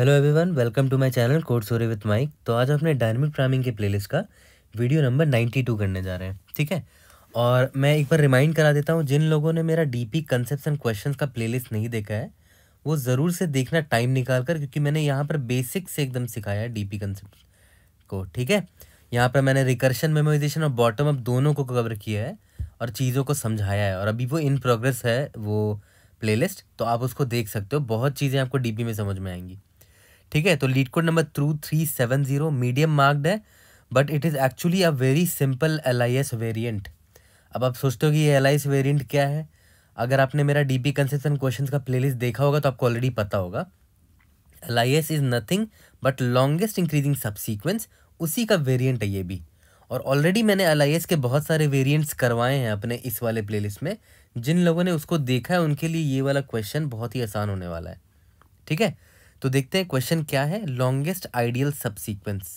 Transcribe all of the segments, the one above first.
hello everyone welcome to my channel code story with Mike तो आज अपने dynamic प्रामिंग के प्लेलिस्ट का वीडियो नंबर नाइन्टी टू करने जा रहे हैं ठीक है और मैं एक बार रिमाइंड करा देता हूँ जिन लोगों ने मेरा डीपी कंसेप्ट एंड क्वेश्चंस का प्लेलिस्ट नहीं देखा है वो ज़रूर से देखना टाइम निकाल कर क्योंकि मैंने यहाँ पर बेसिक से एकदम सिखाया है डी कंसेप्ट को ठीक है यहाँ पर मैंने रिकर्शन मेमोइजेशन और बॉटम अप दोनों को कवर किया है और चीज़ों को समझाया है और अभी वो इन प्रोग्रेस है वो प्लेलिस्ट तो आप उसको देख सकते हो बहुत चीज़ें आपको डीपी में समझ में आएंगी ठीक है तो LeetCode number two three seven zero medium marked है but it is actually a very simple L I S variant अब आप सोचते हो कि ये एल आई एस वेरियंट क्या है अगर आपने मेरा डी पी कंसेप्शन क्वेश्चन का प्ले लिस्ट देखा होगा तो आपको ऑलरेडी पता होगा L I S is nothing but longest increasing subsequence उसी का वेरियंट है ये भी और ऑलरेडी मैंने एल आई एस के बहुत सारे वेरियंट्स करवाए हैं अपने इस वाले प्ले लिस्ट में जिन लोगों ने उसको देखा है उनके लिए ये वाला क्वेश्चन बहुत ही आसान होने वाला है ठीक है तो देखते हैं क्वेश्चन क्या है longest ideal sequence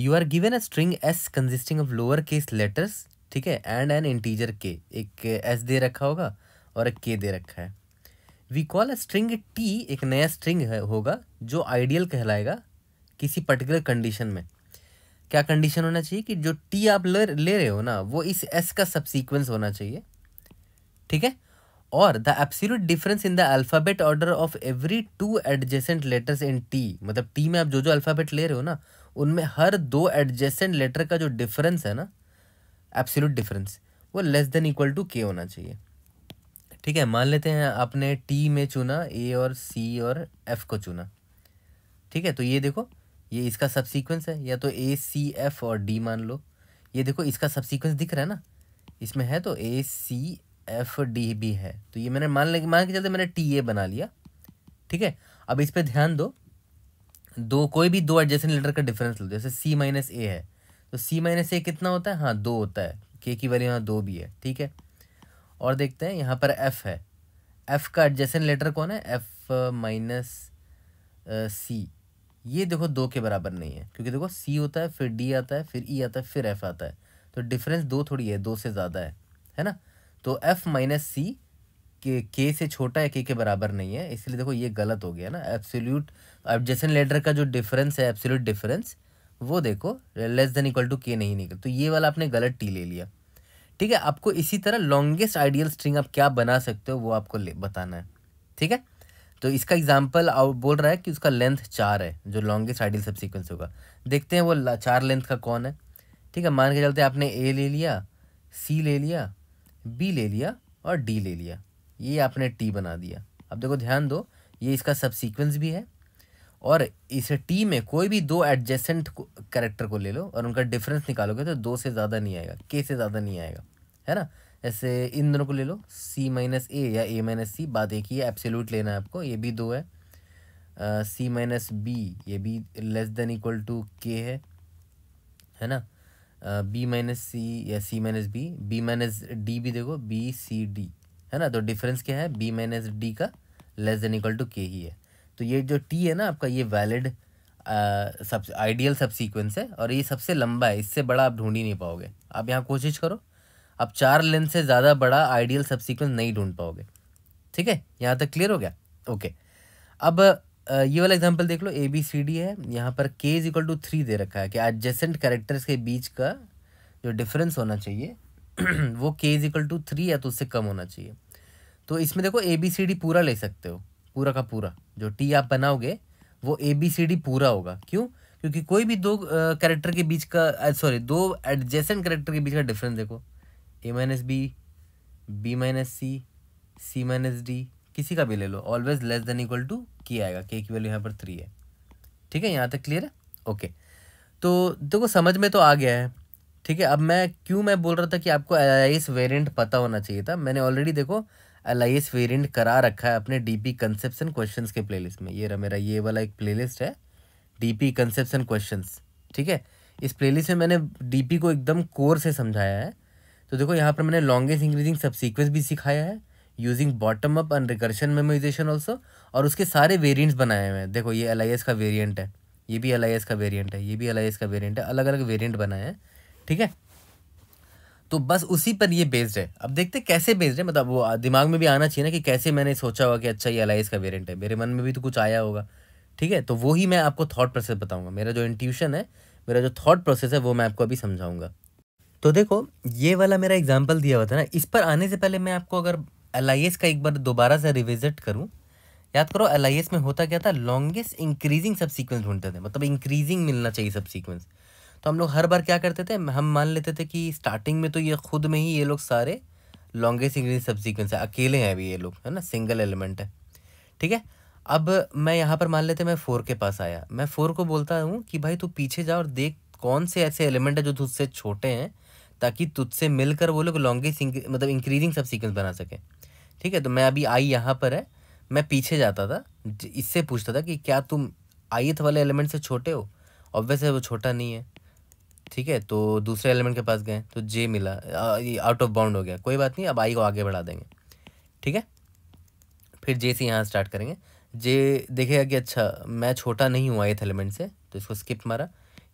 you are given a string S consisting of lower case letters ठीक है एंड एन इंटीजर के एक एस दे रखा होगा और एक के दे रखा है we call a string T एक नया स्ट्रिंग होगा जो आइडियल कहलाएगा किसी पर्टिकुलर कंडीशन में क्या कंडीशन होना चाहिए कि जो टी आप ले रहे हो ना वो इस एस का सिक्वेंस होना चाहिए ठीक है और the absolute difference in the alphabet order of every two adjacent letters in T मतलब टी में आप जो जो अल्फ़ाबेट ले रहे हो ना उनमें हर दो एडजेसेंट लेटर का जो डिफरेंस है ना एब्सोल्यूट डिफरेंस वो less than equal to K होना चाहिए ठीक है मान लेते हैं आपने टी में चुना ए और सी और एफ को चुना ठीक है तो ये देखो ये इसका सब है या तो ए सी एफ और डी मान लो ये देखो इसका सब दिख रहा है ना इसमें है तो ए सी एफ डी भी है तो ये मैंने मान लिया मान के चलते मैंने टी ए बना लिया ठीक है अब इस पर ध्यान दो दो कोई भी दो एडजेसेंट लेटर का डिफरेंस लो जैसे सी माइनस ए है तो सी माइनस ए कितना होता है हाँ दो होता है के की वैल्यू यहाँ दो भी है ठीक है और देखते हैं यहाँ पर एफ़ है एफ़ का एडजेसेंट लेटर कौन है एफ़ माइनस सी ये देखो दो के बराबर नहीं है क्योंकि देखो सी होता है फिर डी आता है फिर ई e आता है फिर एफ़ आता है तो डिफरेंस दो थोड़ी है दो से ज़्यादा है है ना तो एफ माइनस सी के के से छोटा या के के बराबर नहीं है इसलिए देखो ये गलत हो गया ना एब्सोल्यूट अब लेटर का जो डिफरेंस है एब्सोल्यूट डिफरेंस वो देखो less than equal to K नहीं निकल तो ये वाला आपने गलत टी ले लिया ठीक है आपको इसी तरह लॉन्गेस्ट आइडियल स्ट्रिंग आप क्या बना सकते हो वो आपको ले बताना है ठीक है तो इसका एग्जाम्पल बोल रहा है कि उसका लेंथ चार है जो लॉन्गेस्ट आइडियल सब होगा देखते हैं वो चार लेंथ का कौन है ठीक है मान के चलते आपने ए ले लिया सी ले लिया बी ले लिया और डी ले लिया ये आपने टी बना दिया अब देखो ध्यान दो ये इसका सब सीक्वेंस भी है और इस टी में कोई भी दो एडजेसेंट करेक्टर को ले लो और उनका डिफरेंस निकालोगे तो दो से ज़्यादा नहीं आएगा के से ज़्यादा नहीं आएगा है ना ऐसे इन दोनों को ले लो सी माइनस ए या ए माइनस सी बात एक ही है एप्सोल्यूट लेना है आपको ये भी दो है सी माइनस बी ये भी less than equal to K है है ना बी माइनस सी या C minus B B minus D भी देखो बी सी डी है ना तो डिफरेंस क्या है बी माइनस डी का less than equal to K ही है तो ये जो टी है ना आपका ये वैलिड सब आइडियल सब सीक्वेंस है और ये सबसे लंबा है इससे बड़ा आप ढूंढ ही नहीं पाओगे आप यहाँ कोशिश करो आप चार लेंथ से ज़्यादा बड़ा आइडियल सब सीक्वेंस नहीं ढूंढ पाओगे ठीक है यहाँ तक क्लियर हो गया ओके अब ये वाला एग्जांपल देख लो ए बी सी डी है यहाँ पर K is equal to three दे रखा है कि एडजेसेंट कैरेक्टर्स के बीच का जो डिफरेंस होना चाहिए वो के इज इक्वल टू थ्री या तो उससे कम होना चाहिए तो इसमें देखो ए बी सी डी पूरा ले सकते हो पूरा का पूरा जो टी आप बनाओगे वो ए बी सी डी पूरा होगा क्यों क्योंकि कोई भी दो करेक्टर के बीच का सॉरी दो एडजेसेंट करेक्टर के बीच का डिफरेंस देखो A minus B B minus C C minus D किसी का भी ले लो always less than equal to K आएगा के की वैल्यू यहाँ पर थ्री है ठीक है यहाँ तक क्लियर है ओके तो देखो समझ में तो आ गया है ठीक है अब मैं क्यों मैं बोल रहा था कि आपको एस वेरियंट पता होना चाहिए था मैंने ऑलरेडी देखो एस वेरियंट करा रखा है अपने डी पी कंसेप्शन क्वेश्चन के लिस्ट में ये रहा मेरा ये वाला एक लिस्ट है पी कंसेप्शन क्वेश्चन ठीक है इस लिस्ट में मैंने पी को एकदम कोर से समझाया है तो देखो यहाँ पर मैंने लॉन्गेस्ट इंक्रीजिंग सब सीक्वेंस भी सिखाया है using bottom up and recursion memoization also और उसके सारे वेरियंट्स बनाए हुए हैं देखो ये एल का वेरियंट है ये भी एल का वेरियंट है ये भी एल का वेरियंट है अलग अलग वेरियंट बनाए हैं ठीक है तो बस उसी पर ये बेस्ड है अब देखते कैसे बेस्ड है मतलब वो दिमाग में भी आना चाहिए ना कि कैसे मैंने सोचा होगा कि अच्छा ये एल का वेरियंट है मेरे मन में भी तो कुछ आया होगा ठीक है तो वो ही मैं आपको थॉट प्रोसेस बताऊंगा मेरा जो इंट्यूशन है मेरा जो थॉट प्रोसेस है वो मैं आपको अभी समझाऊंगा तो देखो ये वाला मेरा एग्जाम्पल दिया हुआ था ना इस पर आने से पहले मैं आपको अगर एल का एक बार दोबारा से रिविजिट करूँ याद करो एल में होता क्या था लॉन्गेस्ट इंक्रीजिंग सब सीक्वेंस ढूंढते थे मतलब इंक्रीजिंग मिलना चाहिए सब सीक्वेंस तो हम लोग हर बार क्या करते थे हम मान लेते थे कि स्टार्टिंग में तो ये खुद में ही ये लोग सारे लॉन्गेस्ट इंक्रीजिंग सब सीक्वेंस है अकेले हैं अभी ये लोग है ना सिंगल एलिमेंट है ठीक है अब मैं यहाँ पर मान लेते मैं फोर के पास आया मैं फोर को बोलता हूँ कि भाई तू पीछे जा और देख कौन से ऐसे एलिमेंट है जो तुझसे छोटे हैं ताकि तुझसे मिलकर वो लोग लॉन्गेस्ट मतलब इंक्रीजिंग सब सीक्वेंस बना सकें ठीक है तो मैं अभी आई यहाँ पर है मैं पीछे जाता था इससे पूछता था कि क्या तुम आईथ वाले एलिमेंट से छोटे हो ऑब्वियस है वो छोटा नहीं है ठीक है तो दूसरे एलिमेंट के पास गए तो जे मिला ये आउट ऑफ बाउंड हो गया कोई बात नहीं अब आई को आगे बढ़ा देंगे ठीक है फिर जे से यहाँ स्टार्ट करेंगे जे देखेगा कि अच्छा मैं छोटा नहीं हूँ आयथ एलिमेंट से तो इसको स्किप मारा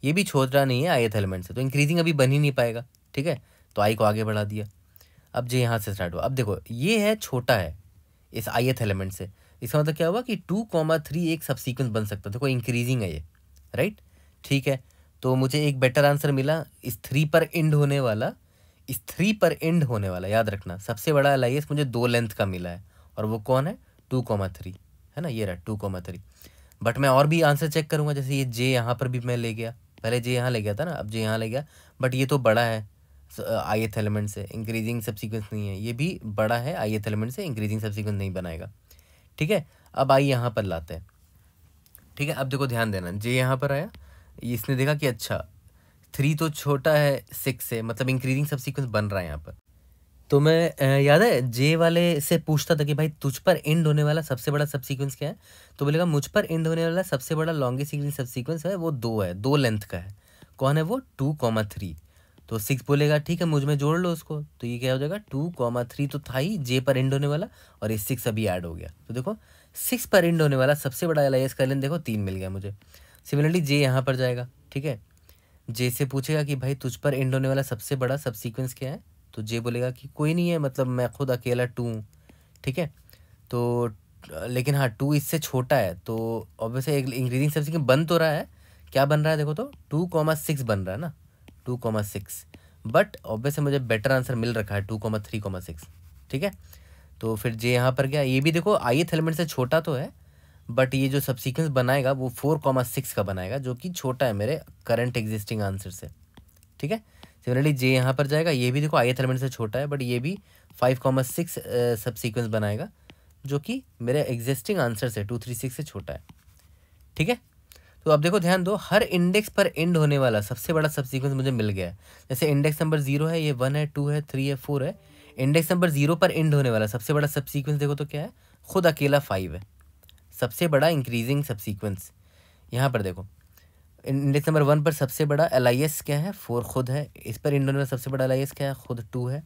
ये भी छोटा नहीं है आईथ एलिमेंट से तो इंक्रीजिंग अभी बन ही नहीं पाएगा ठीक है तो आई को आगे बढ़ा दिया अब जो यहाँ से स्टार्ट हुआ अब देखो ये है छोटा है इस आई एथ एलिमेंट से इसका मतलब क्या हुआ कि टू कॉमा थ्री एक सब सीक्वेंस बन सकता है देखो इंक्रीजिंग है ये राइट ठीक है तो मुझे एक बेटर आंसर मिला इस थ्री पर एंड होने वाला इस थ्री पर एंड होने वाला याद रखना सबसे बड़ा एल मुझे दो लेंथ का मिला है और वो कौन है टू कॉमा थ्री है ना ये रहा टू कॉमा थ्री बट मैं और भी आंसर चेक करूँगा जैसे ये जे यहाँ पर भी मैं ले गया पहले जे यहाँ ले गया था ना अब जे यहाँ ले गया बट ये तो बड़ा है आई एथ एलिमेंट से इंक्रीजिंग सबसिक्वेंस नहीं है ये भी बड़ा है आई एथ एलिमेंट से इंक्रीजिंग सबसिक्वेंस नहीं बनाएगा ठीक है अब आई यहाँ पर लाते हैं ठीक है अब देखो ध्यान देना जे यहाँ पर आया इसने देखा कि अच्छा थ्री तो छोटा है सिक्स से मतलब इंक्रीजिंग सबसीक्वेंस बन रहा है यहाँ पर तो मैं याद है जे वाले से पूछता था कि भाई तुझ पर एंड होने वाला सबसे बड़ा सब सीक्वेंस क्या है तो बोलेगा मुझ पर एंड होने वाला सबसे बड़ा लॉन्गेस्ट सबसिक्वेंस सब सीक्वेंस है वो दो है दो लेंथ का है कौन है वो टू कॉमा थ्री तो सिक्स बोलेगा ठीक है मुझ में जोड़ लो उसको तो ये क्या हो जाएगा टू कॉमा थ्री तो था ही जे पर एंड होने वाला और ये सिक्स अभी ऐड हो गया तो देखो सिक्स पर एंड होने वाला सबसे बड़ा एल आई एस कर देखो तीन मिल गया मुझे सिमिलरली जे यहाँ पर जाएगा ठीक है जे से पूछेगा कि भाई तुझ पर एंड होने वाला सबसे बड़ा सब सीक्वेंस क्या है तो जे बोलेगा कि कोई नहीं है मतलब मैं खुद अकेला टू हूँ ठीक है तो लेकिन हाँ टू इससे छोटा है तो ऑब्वियसली एक इंक्रीजिंग सब सीक्वेंस बन तो रहा है क्या बन रहा है देखो तो टू कॉमा सिक्स बन रहा है ना two comma six but obviously मुझे बेटर आंसर मिल रखा है two comma three comma six ठीक है तो फिर जे यहाँ पर गया ये भी देखो आई एथ एलिमेंट से छोटा तो है बट ये जो सब सीक्वेंस बनाएगा वो फोर कॉमा सिक्स का बनाएगा जो कि छोटा है मेरे करंट एग्जिस्टिंग आंसर से ठीक है सिमिलरली जे यहाँ पर जाएगा ये भी देखो आई एथ एलिमेंट से छोटा है बट ये भी five comma six subsequence बनाएगा जो कि मेरे एग्जिस्टिंग आंसर से टू थ्री सिक्स से छोटा है ठीक है तो अब देखो ध्यान दो हर इंडेक्स पर एंड होने वाला सबसे बड़ा सब सीक्वेंस मुझे मिल गया जैसे इंडेक्स नंबर जीरो है ये वन है टू है थ्री है फोर है इंडेक्स नंबर जीरो पर एंड होने वाला सबसे बड़ा सब सीक्वेंस देखो तो क्या है खुद अकेला फाइव है सबसे बड़ा इंक्रीजिंग सब सीक्वेंस यहाँ पर देखो इंडेक्स नंबर वन पर सबसे बड़ा एल क्या है फोर खुद है इस पर एंड होने वाला सबसे बड़ा एल क्या है खुद टू है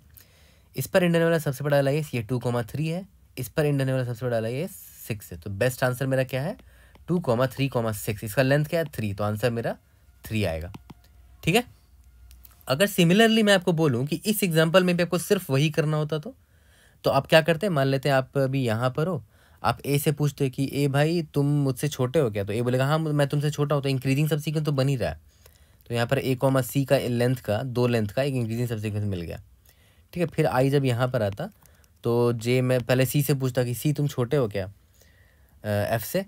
इस पर इंड होने वाला सबसे बड़ा एल ये टू कोमा थ्री है इस पर इंड होने वाला सबसे बड़ा एल सिक्स है तो बेस्ट आंसर मेरा क्या है two comma three comma six इसका लेंथ क्या है थ्री तो आंसर मेरा थ्री आएगा ठीक है अगर सिमिलरली मैं आपको बोलूँ कि इस एग्जाम्पल में भी आपको सिर्फ वही करना होता तो तो आप क्या करते हैं मान लेते हैं आप अभी यहाँ पर हो आप ए से पूछते कि ए भाई तुम मुझसे छोटे हो क्या तो ए बोलेगा हाँ मैं तुमसे छोटा हूँ तो इंक्रीजिंग सब तो बन ही रहा है तो यहाँ पर ए कॉमा सी का लेंथ का दो लेंथ का एक इंक्रीजिंग सब मिल गया ठीक है फिर आई जब यहाँ पर आता तो जे मैं पहले सी से पूछता कि सी तुम छोटे हो क्या एफ़ से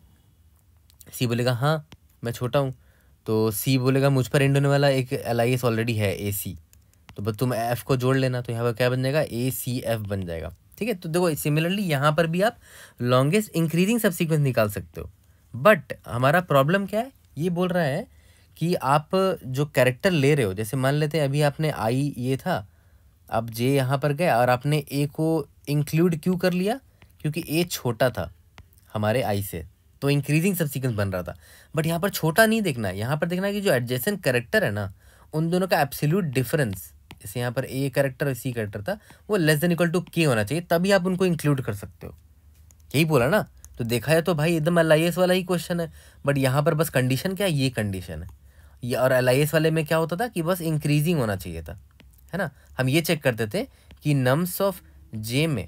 सी बोलेगा हाँ मैं छोटा हूँ तो सी बोलेगा मुझ पर एंड होने वाला एक एल आई एस ऑलरेडी है ए सी तो बस तुम एफ़ को जोड़ लेना तो यहाँ पर क्या बन जाएगा ए सी एफ बन जाएगा ठीक है तो देखो सिमिलरली यहाँ पर भी आप लॉन्गेस्ट इंक्रीजिंग सबसीक्वेंस निकाल सकते हो बट हमारा प्रॉब्लम क्या है ये बोल रहा है कि आप जो कैरेक्टर ले रहे हो जैसे मान लेते हैं अभी आपने आई ये था अब जे यहाँ पर गए और आपने ए को इंक्लूड क्यों कर लिया क्योंकि ए छोटा था हमारे आई से तो इंक्रीजिंग सब सीक्वेंस बन रहा था बट यहाँ पर छोटा नहीं देखना है यहाँ पर देखना है कि जो एडजेसेंट करेक्टर है ना उन दोनों का एब्सोल्यूट डिफरेंस जैसे यहाँ पर ए करेक्टर और सी करेक्टर था वो less than equal to K होना चाहिए तभी आप उनको इंक्लूड कर सकते हो यही बोला ना तो देखा है तो भाई एकदम एल वाला ही क्वेश्चन है बट यहाँ पर बस कंडीशन क्या है ये कंडीशन है ये और एल वाले में क्या होता था कि बस इंक्रीजिंग होना चाहिए था है ना हम ये चेक करते थे कि नम्स ऑफ जे में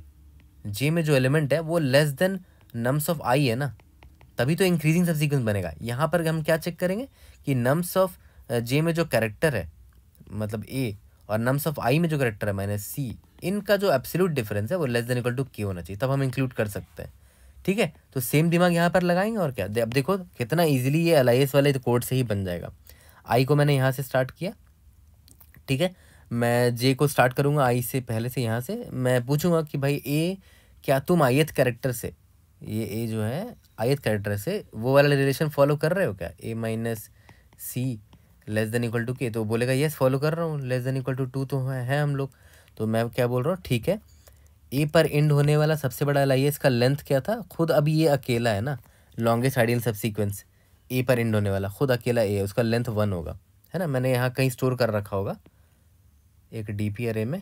जे में जो एलिमेंट है वो less than nums of I है ना तभी तो इंक्रीजिंग सब सीक्वेंस बनेगा यहाँ पर हम क्या चेक करेंगे कि नम्स ऑफ जे में जो करेक्टर है मतलब ए और नम्स ऑफ आई में जो करेक्टर है माइनस सी इनका जो एब्सोल्यूट डिफरेंस है वो less than equal to K होना चाहिए तब हम इंक्लूड कर सकते हैं ठीक है तो सेम दिमाग यहाँ पर लगाएंगे और क्या अब देखो कितना ईजिली ये एल वाले कोड से ही बन जाएगा आई को मैंने यहाँ से स्टार्ट किया ठीक है मैं जे को स्टार्ट करूँगा आई से पहले से यहाँ से मैं पूछूंगा कि भाई ए क्या तुम आइथ करेक्टर से ये ए जो है आयत कैरेक्टर से वो वाला रिलेशन फॉलो कर रहे हो क्या A minus C less than equal to K तो बोलेगा येस फॉलो कर रहा हूँ less than equal to two तो है, है हम लोग तो मैं क्या बोल रहा हूँ ठीक है ए पर एंड होने वाला सबसे बड़ा एल आई इसका लेंथ क्या था खुद अब ये अकेला है ना longest ideal subsequence A पर एंड होने वाला खुद अकेला ए है उसका लेंथ वन होगा है ना मैंने यहाँ कहीं स्टोर कर रखा होगा एक डी पी में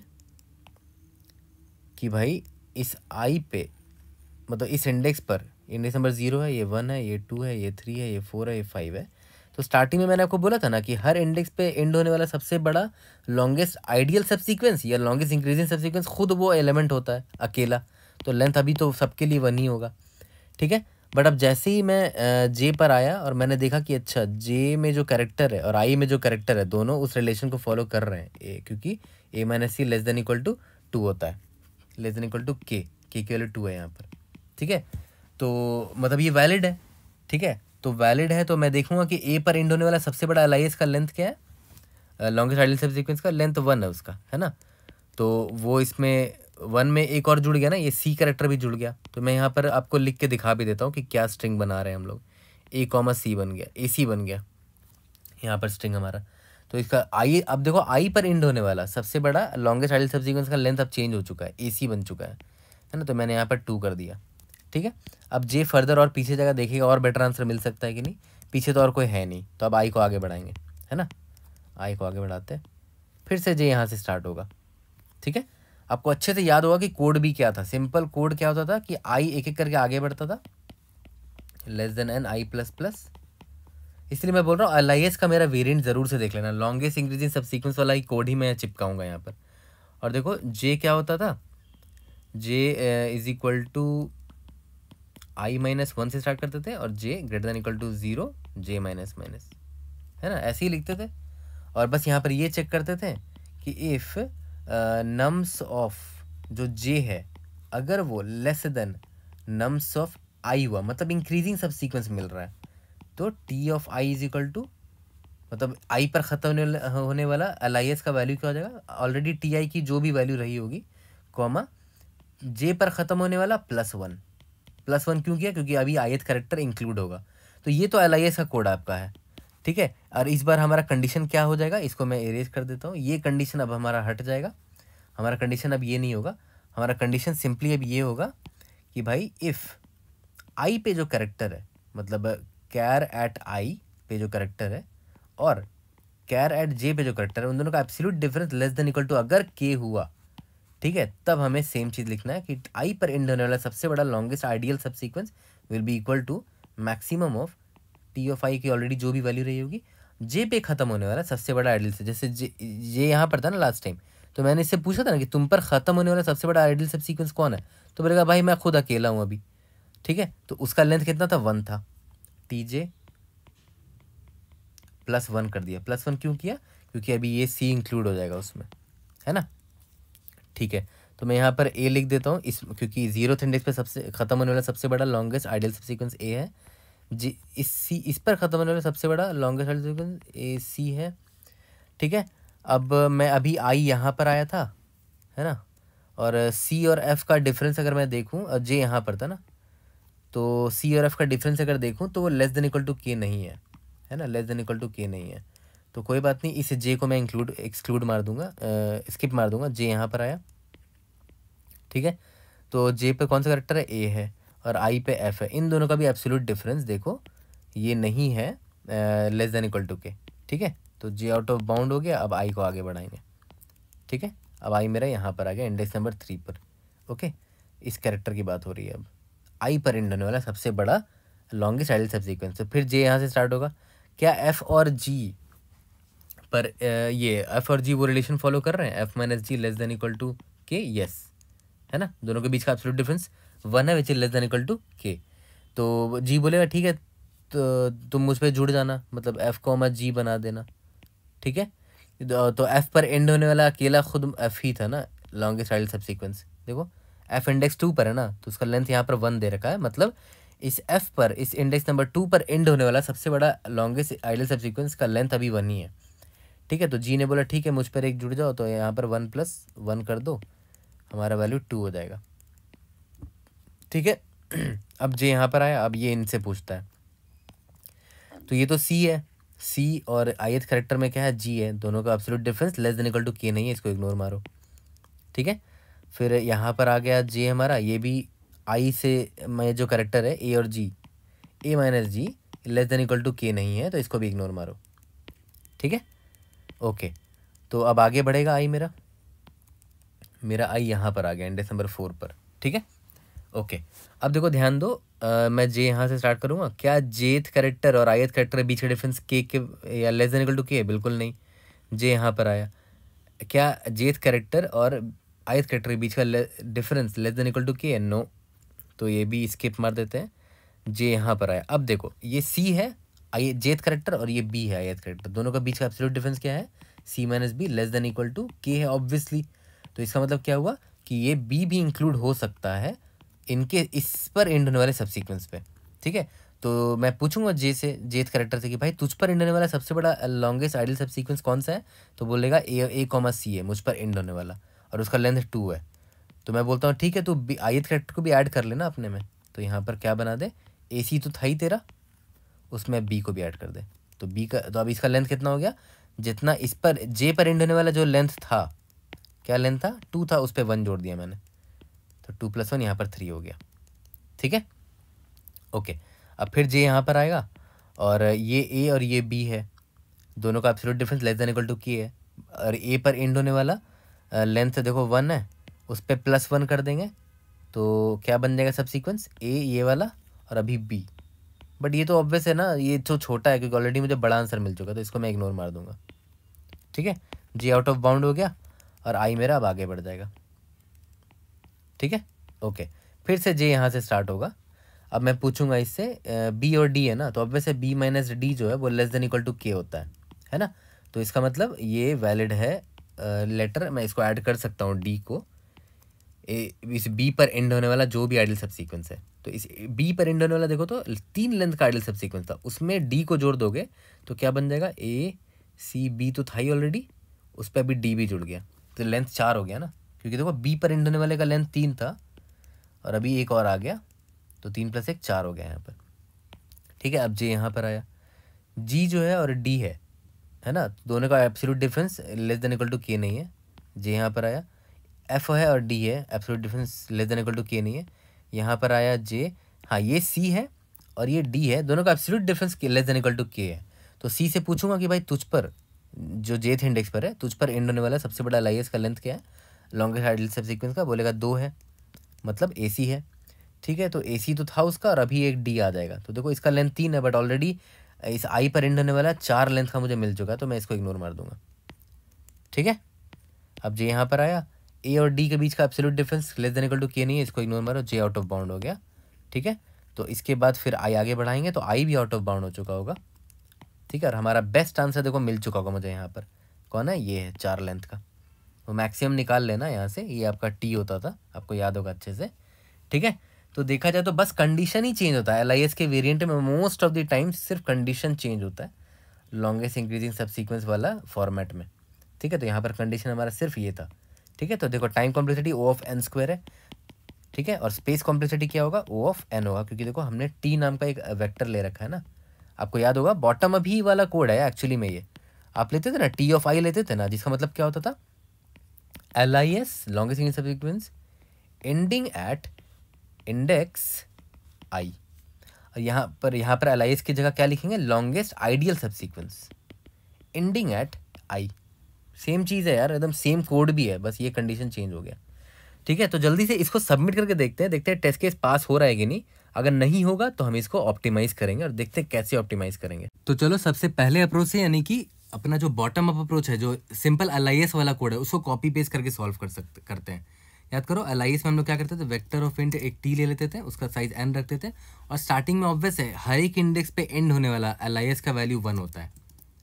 कि भाई इस आई पे मतलब इस इंडेक्स पर इंडेक्स नंबर ज़ीरो है ये वन है ये टू है ये थ्री है ये फोर है ये फाइव है तो स्टार्टिंग में मैंने आपको बोला था ना कि हर इंडेक्स पे एंड होने वाला सबसे बड़ा लॉन्गेस्ट आइडियल सब सीक्वेंस या लॉन्गेस्ट इंक्रीजिंग सब सीक्वेंस खुद वो एलिमेंट होता है अकेला तो लेंथ अभी तो सबके लिए वन ही होगा ठीक है बट अब जैसे ही मैं जे पर आया और मैंने देखा कि अच्छा जे में जो करेक्टर है और आई में जो करेक्टर है दोनों उस रिलेशन को फॉलो कर रहे हैं ए क्योंकि A minus C less than equal to two होता है लेस देन इक्वल टू के के वैल्यू टू है यहाँ पर ठीक है तो मतलब ये वैलिड है ठीक है तो वैलिड है तो मैं देखूंगा कि ए पर एंड होने वाला सबसे बड़ा एल का लेंथ क्या है लॉन्गेस्ट आइडियल सब सिक्वेंस का लेंथ वन है उसका है ना तो वो इसमें वन में एक और जुड़ गया ना ये सी करेक्टर भी जुड़ गया तो मैं यहाँ पर आपको लिख के दिखा भी देता हूँ कि क्या स्ट्रिंग बना रहे हैं हम लोग ए कॉमा सी बन गया ए सी बन गया यहाँ पर स्ट्रिंग हमारा तो इसका आई अब देखो आई पर एंड होने वाला सबसे बड़ा लॉन्गेस्ट आइडियल सब का लेंथ अब चेंज हो चुका है ए सी बन चुका है है ना तो मैंने यहाँ पर टू कर दिया ठीक है अब जे फर्दर और पीछे जगह देखिएगा और बेटर आंसर मिल सकता है कि नहीं पीछे तो और कोई है नहीं तो अब आई को आगे बढ़ाएंगे है ना आई को आगे बढ़ाते हैं फिर से जे यहाँ से स्टार्ट होगा ठीक है आपको अच्छे से याद होगा कि कोड भी क्या था सिंपल कोड क्या होता था कि आई एक एक करके आगे बढ़ता था less than N I plus plus इसलिए मैं बोल रहा हूँ एल का मेरा वेरियंट ज़रूर से देख लेना लॉन्गेस्ट इंक्रीजिंग सब सीक्वेंस वाला ही कोड ही मैं चिपकाऊंगा यहाँ पर और देखो जे क्या होता था J is equal to I minus one से स्टार्ट करते थे और J greater than equal to zero J minus minus है ना ऐसे ही लिखते थे और बस यहाँ पर ये चेक करते थे कि इफ़ नम्स ऑफ जो जे है अगर वो less than nums of I हुआ मतलब इंक्रीजिंग सब सीक्वेंस मिल रहा है तो T of I is equal to मतलब आई पर ख़त्म होने वाला एल आई एस का वैल्यू क्या हो जाएगा ऑलरेडी टी आई की जो भी वैल्यू रही होगी कॉमा जे पर ख़त्म होने वाला प्लस वन प्लस वन क्यों किया क्योंकि अभी आयत करेक्टर इंक्लूड होगा तो ये तो एल का कोड आपका है ठीक है और इस बार हमारा कंडीशन क्या हो जाएगा इसको मैं इरेज कर देता हूँ ये कंडीशन अब हमारा हट जाएगा हमारा कंडीशन अब ये नहीं होगा हमारा कंडीशन सिंपली अब ये होगा कि भाई इफ़ आई पे जो करेक्टर है मतलब कैर एट आई पे जो करेक्टर है और कैर एट जे पे जो करेक्टर है उन दोनों का absolute difference less than equal to अगर के हुआ ठीक है तब हमें सेम चीज़ लिखना है कि आई पर एंड होने वाला सबसे बड़ा longest ideal subsequence will be equal to maximum of T of I की ऑलरेडी जो भी वैल्यू रही होगी जे पे ख़त्म होने वाला सबसे बड़ा आइडियल जैसे जे ये यहाँ पर था ना लास्ट टाइम तो मैंने इससे पूछा था ना कि तुम पर ख़त्म होने वाला सबसे बड़ा आइडियल सब सीक्वेंस कौन है तो बोलेगा भाई मैं खुद अकेला हूँ अभी ठीक है तो उसका लेंथ कितना था वन था टी जे प्लस वन कर दिया प्लस वन क्यों किया क्योंकि अभी ये सी इंक्लूड हो जाएगा उसमें है ना ठीक है तो मैं यहाँ पर ए लिख देता हूँ इस क्योंकि जीरो इंडेक्स पे सबसे ख़त्म होने वाला सबसे बड़ा लॉन्गेस्ट आइडियल सिक्वेंस ए है जी इस सी इस पर ख़त्म होने वाला सबसे बड़ा longest ideal sequence A C है ठीक है अब मैं अभी आई यहाँ पर आया था है ना और सी और एफ़ का डिफरेंस अगर मैं देखूँ और जे यहाँ पर था ना तो सी और एफ़ का डिफरेंस अगर देखूँ तो वो less than equal to K नहीं है है ना less than equal to K नहीं है तो कोई बात नहीं इस जे को मैं इंक्लूड एक्सक्लूड मार दूंगा स्किप मार दूंगा जे यहाँ पर आया ठीक है तो जे पे कौन सा करेक्टर है ए है और आई पे एफ है इन दोनों का भी एब्सोल्यूट डिफरेंस देखो ये नहीं है लेस देन इक्वल टू के ठीक है तो जे आउट ऑफ बाउंड हो गया अब आई को आगे बढ़ाएंगे ठीक है अब आई मेरा यहाँ पर आ गया इंडेक्स नंबर थ्री पर ओके इस कैरेक्टर की बात हो रही है अब आई पर इंड होने वाला सबसे बड़ा लॉन्गेस्ट आइडल सब सिक्वेंस तो फिर जे यहाँ से स्टार्ट होगा क्या एफ और जी पर ये एफ और जी वो रिलेशन फॉलो कर रहे हैं F minus G less than equal to K yes है ना दोनों के बीच का एब्सोल्यूट डिफरेंस वन है which is less than equal to K तो जी बोलेगा ठीक है तो तुम मुझ पर जुड़ जाना मतलब एफ को मैं जी बना देना ठीक है तो एफ तो पर एंड होने वाला अकेला खुद एफ ही था ना लॉन्गेस्ट आइडल सब देखो एफ इंडेक्स टू पर है ना तो उसका लेंथ यहाँ पर वन दे रखा है मतलब इस एफ पर इस इंडेक्स नंबर टू पर एंड होने वाला सबसे बड़ा लॉन्गेस्ट आइडल सब का लेंथ अभी वन ही है ठीक है तो जी ने बोला ठीक है मुझ पर एक जुड़ जाओ तो यहाँ पर वन प्लस वन कर दो हमारा वैल्यू टू हो जाएगा ठीक है अब जे यहाँ पर आया अब ये इनसे पूछता है तो ये तो सी है सी और आई एथ करेक्टर में क्या है जी है दोनों का absolute difference less than equal to K नहीं है इसको इग्नोर मारो ठीक है फिर यहाँ पर आ गया जे हमारा ये भी आई से में जो करेक्टर है ए और G A minus G less than equal to K नहीं है तो इसको भी इग्नोर मारो ठीक है ओके तो अब आगे बढ़ेगा आई मेरा मेरा आई यहाँ पर आ गया इंडेक्स नंबर फोर पर ठीक है ओके अब देखो ध्यान दो आ, मैं जे यहाँ से स्टार्ट करूँगा क्या जेथ करेक्टर और आयथ करेक्टर बीच का डिफरेंस के के या लेस देन इक्वल टू के बिल्कुल नहीं जे यहाँ पर आया क्या जेथ करेक्टर और आयत के बीच का difference less than equal to K no तो ये भी स्किप मार देते हैं जे यहाँ पर आया अब देखो ये सी है आई जेथ करेक्टर और ये बी है आई करेक्टर दोनों का बीच का एब्सोल्यूट डिफरेंस क्या है C minus B less than equal to K है ऑब्वियसली तो इसका मतलब क्या हुआ कि ये बी भी इंक्लूड हो सकता है इनके इस पर एंड होने वाले सब सीक्वेंस पे ठीक है तो मैं पूछूंगा जे से जेथ करेक्टर से कि भाई तुझ पर एंड होने वाला सबसे बड़ा लॉन्गेस्ट आइडियल सब कौन सा है तो बोलेगा ए ए कॉमा सी है मुझ पर एंड होने वाला और उसका लेंथ टू है तो मैं बोलता हूँ ठीक है तो आई करेक्टर को भी ऐड कर लेना अपने में तो यहाँ पर क्या बना दे ए सी तो था ही तेरा उसमें बी को भी ऐड कर दें तो बी का तो अब इसका लेंथ कितना हो गया जितना इस पर जे पर एंड होने वाला जो लेंथ था क्या लेंथ था टू था उस पर वन जोड़ दिया मैंने तो टू प्लस वन यहाँ पर थ्री हो गया ठीक है ओके अब फिर जे यहाँ पर आएगा और ये ए और ये बी है दोनों का absolute difference less than equal to K है और ए पर एंड होने वाला लेंथ देखो वन है उस पर प्लस वन कर देंगे तो क्या बन जाएगा सब सीक्वेंस ए ये वाला और अभी बी बट ये तो ऑब्वियस है ना ये जो छोटा है क्योंकि ऑलरेडी मुझे बड़ा आंसर मिल चुका तो इसको मैं इग्नोर मार दूंगा ठीक है जी आउट ऑफ बाउंड हो गया और आई मेरा अब आगे बढ़ जाएगा ठीक है ओके फिर से जे यहाँ से स्टार्ट होगा अब मैं पूछूंगा इससे बी और डी है ना तो ऑब्वियस है बी माइनस डी जो है वो लेस देन इक्वल टू के होता है है ना तो इसका मतलब ये वैलिड है लेटर मैं इसको ऐड कर सकता हूँ डी को इस बी पर एंड होने वाला जो भी आइडल सब सीक्वेंस है तो इस बी पर एंड होने वाला देखो तो तीन लेंथ का आइडल सब सीक्वेंस था उसमें डी को जोड़ दोगे तो क्या बन जाएगा ए सी बी तो था ही ऑलरेडी उस पर अभी डी भी जुड़ गया तो लेंथ चार हो गया ना क्योंकि देखो बी पर एंड होने वाले का लेंथ तीन था और अभी एक और आ गया तो तीन प्लस एक चार हो गया यहाँ पर ठीक है अब जे यहाँ पर आया जी जो है और डी है है ना दोनों का absolute difference less than equal to K नहीं है जे यहाँ पर आया एफ है और डी है absolute difference less than equal to K नहीं है यहाँ पर आया जे हाँ ये सी है और ये डी है दोनों का absolute difference less than equal to K है तो सी से पूछूंगा कि भाई तुझ पर जो जे थे इंडेक्स पर है तुझ पर एंड होने वाला सबसे बड़ा लाइएस का लेंथ क्या है लॉन्गेस्ट हाइडल सब सिक्वेंस का बोलेगा दो है मतलब ए सी है ठीक है तो ए सी तो था उसका और अभी एक डी आ जाएगा तो देखो इसका लेंथ तीन है बट ऑलरेडी इस आई पर एंड होने वाला चार लेंथ का मुझे मिल चुका है तो मैं इसको इग्नोर मार दूंगा ठीक है अब जे यहाँ पर आया ए और डी के बीच का absolute difference less than equal to K नहीं है इसको इग्नोर मारो जे आउट ऑफ बाउंड हो गया ठीक है तो इसके बाद फिर आई आगे बढ़ाएंगे तो आई भी आउट ऑफ बाउंड हो चुका होगा ठीक है और हमारा बेस्ट आंसर देखो मिल चुका होगा मुझे यहाँ पर कौन है ये है चार लेंथ का तो मैक्सिमम निकाल लेना यहाँ से ये आपका टी होता था आपको याद होगा अच्छे से ठीक है तो देखा जाए तो बस कंडीशन ही चेंज होता है एल के वेरियंट में मोस्ट ऑफ द टाइम सिर्फ कंडीशन चेंज होता है लॉन्गेस्ट इंक्रीजिंग सब सीक्वेंस वाला फॉर्मेट में ठीक है तो यहाँ पर कंडीशन हमारा सिर्फ ये था ठीक है तो देखो time complexity O of N square है ठीक है और स्पेस कॉम्प्लेक्सिटी क्या होगा ओ ऑफ एन होगा क्योंकि देखो हमने टी नाम का एक वेक्टर ले रखा है ना आपको याद होगा बॉटम अभी वाला कोड है एक्चुअली में ये आप लेते थे ना टी ऑफ आई लेते थे ना जिसका मतलब क्या होता था L I S longest in subsequence ending at index I और यहाँ पर यहाँ पर एल आई एस की जगह क्या लिखेंगे longest ideal subsequence ending at I same चीज़ है यार एकदम सेम कोड भी है बस ये कंडीशन चेंज हो गया ठीक है तो जल्दी से इसको सबमिट करके देखते हैं देखते हैं टेस्ट केस पास हो रहा है कि नहीं अगर नहीं होगा तो हम इसको ऑप्टिमाइज करेंगे और देखते हैं कैसे ऑप्टिमाइज करेंगे तो चलो सबसे पहले अप्रोच से यानी कि अपना जो बॉटम अप अप्रोच है जो सिंपल एल वाला कोड है उसको कॉपी पेस्ट करके सॉल्व कर सकते करते हैं याद करो एल में हम लोग क्या करते थे वेक्टर ऑफ इंट एक टी ले लेते थे उसका साइज एन रखते थे और स्टार्टिंग में ऑब्वियस है हर एक इंडेक्स पे एंड होने वाला एल का वैल्यू वन होता है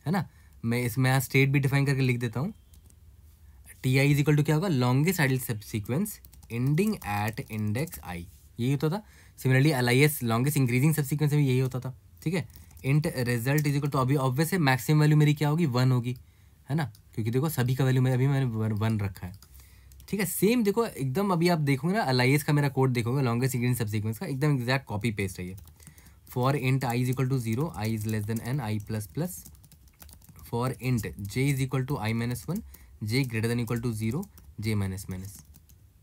है ना मैं इसमें यहाँ स्टेट भी डिफाइन करके लिख देता हूँ T I is equal to क्या होगा longest ideal subsequence ending at index I यही होता था similarly L I S longest increasing subsequence में यही होता था ठीक है int result is equal to अभी ऑब्वियस है मैक्सिमम वैल्यू मेरी क्या होगी वन होगी है ना क्योंकि देखो सभी का वैल्यू मैं अभी मैंने वन रखा है ठीक है सेम देखो एकदम अभी आप देखोगे ना एल आई एस का मेरा कोड देखोगे लॉन्गेस्ट इंक्रीजिंग सब सिक्वेंस का एकदम एग्जैक्ट कॉपी पेस्ट है ये for int I is equal to zero I is less than N I plus plus for int J is equal to I minus one J greater than equal to zero J minus minus